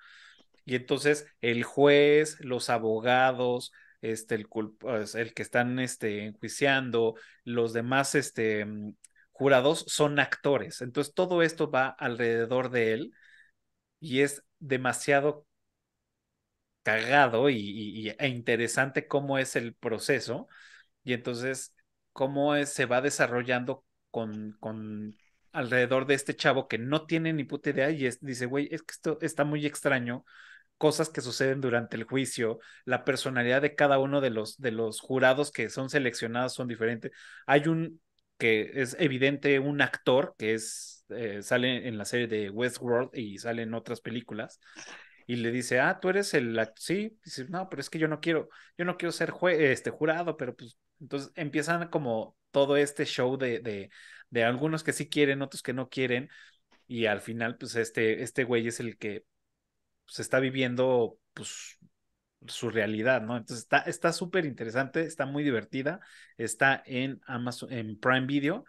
y entonces el juez, los abogados, este, el, pues, el que están este, enjuiciando, los demás este, mm, jurados son actores. Entonces todo esto va alrededor de él y es demasiado cagado y, e interesante cómo es el proceso y entonces cómo es, se va desarrollando con, con alrededor de este chavo que no tiene ni puta idea y dice, güey, es que esto está muy extraño, cosas que suceden durante el juicio, la personalidad de cada uno de los, de los jurados que son seleccionados son diferentes. Hay un que es evidente, un actor que es, eh, sale en la serie de Westworld y sale en otras películas, y le dice, ah, tú eres el, sí, dice, no, pero es que yo no quiero, yo no quiero ser este jurado, pero pues, entonces empiezan como todo este show de, de, algunos que sí quieren, otros que no quieren, y al final, pues, este, este güey es el que se pues, está viviendo, pues, su realidad, ¿no? Entonces está súper interesante, está muy divertida, está en Amazon, en Prime Video.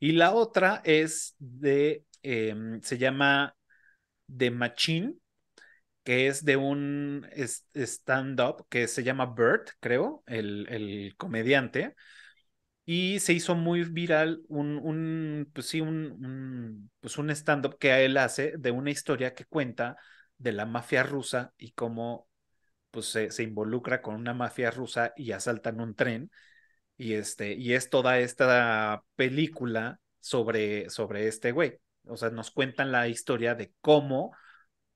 Y la otra es de, em, se llama The Machine, que es de un stand-up que se llama Bert, creo, el, el comediante, y se hizo muy viral un, un pues sí, un, un, pues un stand-up que él hace de una historia que cuenta de la mafia rusa y cómo pues, se, involucra con una mafia rusa y asaltan un tren. Y, este, y es toda esta película sobre, sobre este güey. O sea, nos cuentan la historia de cómo,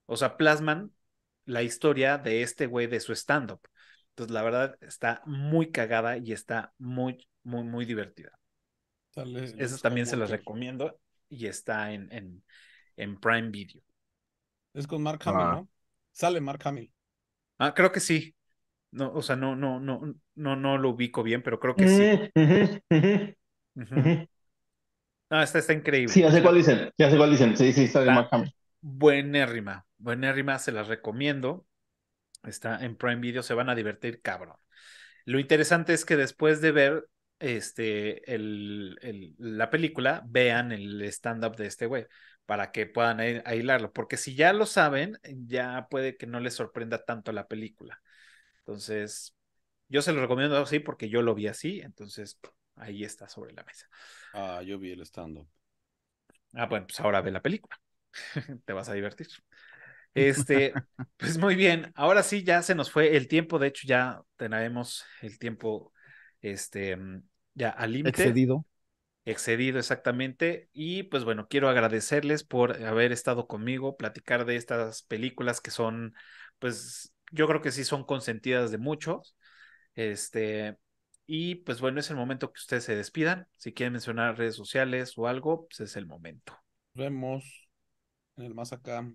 o sea, plasman la historia de este güey de su stand-up. Entonces, la verdad, está muy cagada y está muy, muy, muy divertida. Eso también se las recomiendo y está en, en, en, Prime Video. Es con Mark Hamill, ah. ¿no? Sale Mark Hamill. Ah, creo que sí. No, o sea, no, no, no, no, no lo ubico bien, pero creo que sí. Ah, esta está increíble. Sí, hace cuál dicen, sí, hace cuál dicen. Sí, sí, de Mark Hamill. Buenérrima. Buenérrima, se las recomiendo. Está en Prime Video, se van a divertir cabrón. Lo interesante es que después de ver este, el, la película, vean el stand-up de este güey para que puedan aislarlo, porque si ya lo saben, ya puede que no les sorprenda tanto la película. Entonces, yo se lo recomiendo así porque yo lo vi así, entonces ahí está sobre la mesa. Ah, yo vi el stand-up. Ah, bueno, pues ahora ve la película. Te vas a divertir. Este, pues muy bien, ahora sí ya se nos fue el tiempo, de hecho ya tenemos el tiempo, este, mm, ya al límite. Excedido. Excedido, exactamente. Y pues bueno, quiero agradecerles por haber estado conmigo, platicar de estas películas que son, pues yo creo que sí son consentidas de muchos. Este, y pues bueno, es el momento que ustedes se despidan. Si quieren mencionar redes sociales o algo, pues es el momento. Nos vemos en el más acá.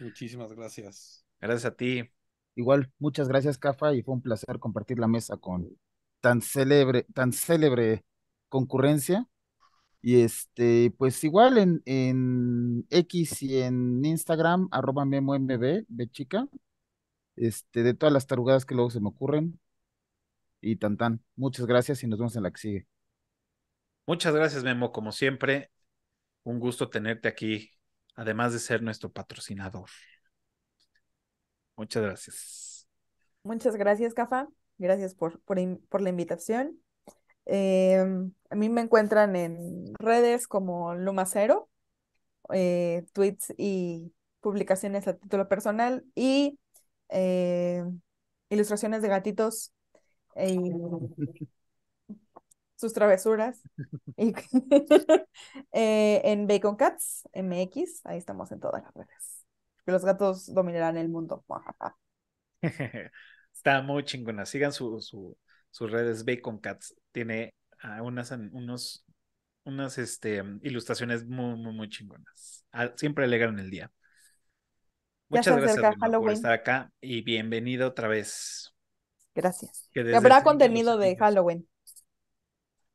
Muchísimas gracias. Gracias a ti. Igual, muchas gracias, Cafa, y fue un placer compartir la mesa con tan célebre, tan célebre concurrencia. Y este, pues igual en, en X y en Instagram, arroba Memo de chica, este, de todas las tarugadas que luego se me ocurren. Y tan tan, muchas gracias y nos vemos en la que sigue. Muchas gracias, Memo, como siempre. Un gusto tenerte aquí además de ser nuestro patrocinador. Muchas gracias. Muchas gracias, Cafa. Gracias por, por, la invitación. Em, a mí me encuentran en redes como Lumacero, Cero, eh, tweets y publicaciones a título personal y eh, ilustraciones de gatitos em, sus travesuras. Eh, en Bacon Cats, MX, ahí estamos en todas las redes. Que los gatos dominarán el mundo. Está muy chingona. Sigan su, sus redes Bacon Cats. Tiene unas, unos, unas este, ilustraciones muy, muy, chingonas. Ah, siempre alegran el día. Muchas gracias por estar acá y bienvenido otra vez. Gracias. habrá contenido de Halloween.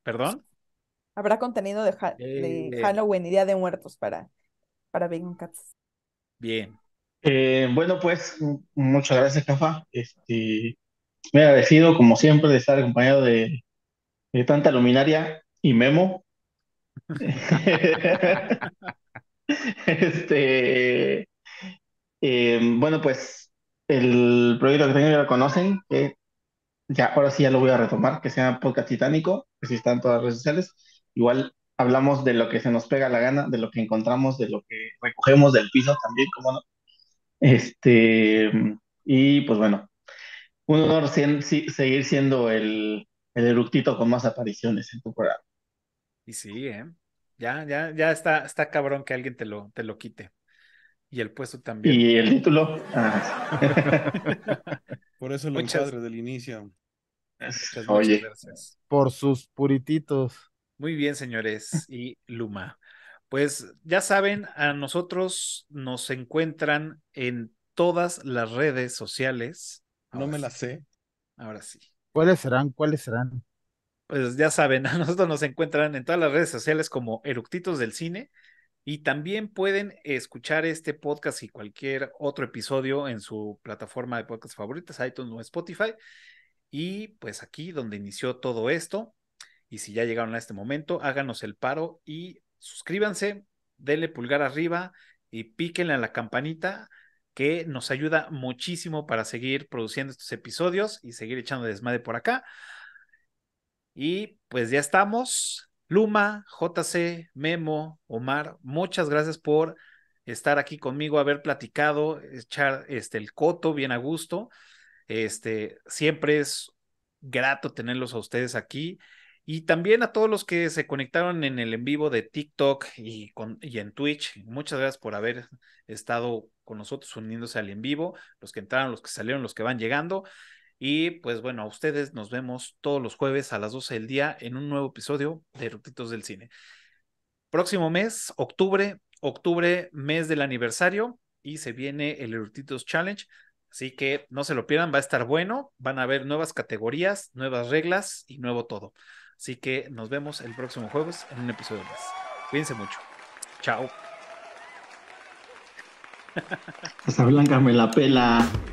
¿Perdón? Habrá contenido de, Halloween y Día de Muertos para, para Vegan Cats. Bien. Eh, bueno, pues muchas gracias, Cafa. Este, me agradecido, como siempre, de estar acompañado de, tanta luminaria y Memo. este, eh, bueno, pues el proyecto que tengo ya lo conocen, eh, ya, ahora sí ya lo voy a retomar, que sea Podcast Titánico, que pues sí en todas las redes sociales. Igual hablamos de lo que se nos pega la gana, de lo que encontramos, de lo que recogemos del piso también, como no. Este, y pues bueno, un honor seguir siendo el, el eructito con más apariciones en tu programa. Y sí, ¿eh? Ya, ya, ya está, está cabrón que alguien te lo, te lo quite. Y el puesto también. Y el título. Por eso lo muchas... del inicio. Muchas, Oye. gracias. Por sus purititos. Muy bien, señores. Y Luma. Pues ya saben, a nosotros nos encuentran en todas las redes sociales. no me las sé. Ahora sí. ¿Cuáles serán? ¿Cuáles serán? Pues ya saben, a nosotros nos encuentran en todas las redes sociales como Eructitos del Cine y también pueden escuchar este podcast y cualquier otro episodio en su plataforma de podcast favoritas, iTunes o Spotify. Y pues aquí donde inició todo esto. Y si ya llegaron a este momento, háganos el paro y suscríbanse, denle pulgar arriba y píquenle a la campanita que nos ayuda muchísimo para seguir produciendo estos episodios y seguir echando desmadre por acá. Y pues ya estamos. Luma, JC, Memo, Omar, muchas gracias por estar aquí conmigo, haber platicado, echar este, el coto bien a gusto. Este, siempre es grato tenerlos a ustedes aquí. Y también a todos los que se conectaron en el en vivo de TikTok y, con, y en Twitch, muchas gracias por haber estado con nosotros uniéndose al en vivo, los que entraron, los que salieron, los que van llegando. Y pues bueno, a ustedes nos vemos todos los jueves a las 12 del día en un nuevo episodio de Rutitos del Cine. Próximo mes, octubre, octubre, mes del aniversario, y se viene el Rutitos Challenge. Así que no se lo pierdan, va a estar bueno. Van a haber nuevas categorías, nuevas reglas y nuevo todo. Así que nos vemos el próximo jueves en un episodio más. Cuídense mucho. Chao. blanca me la pela.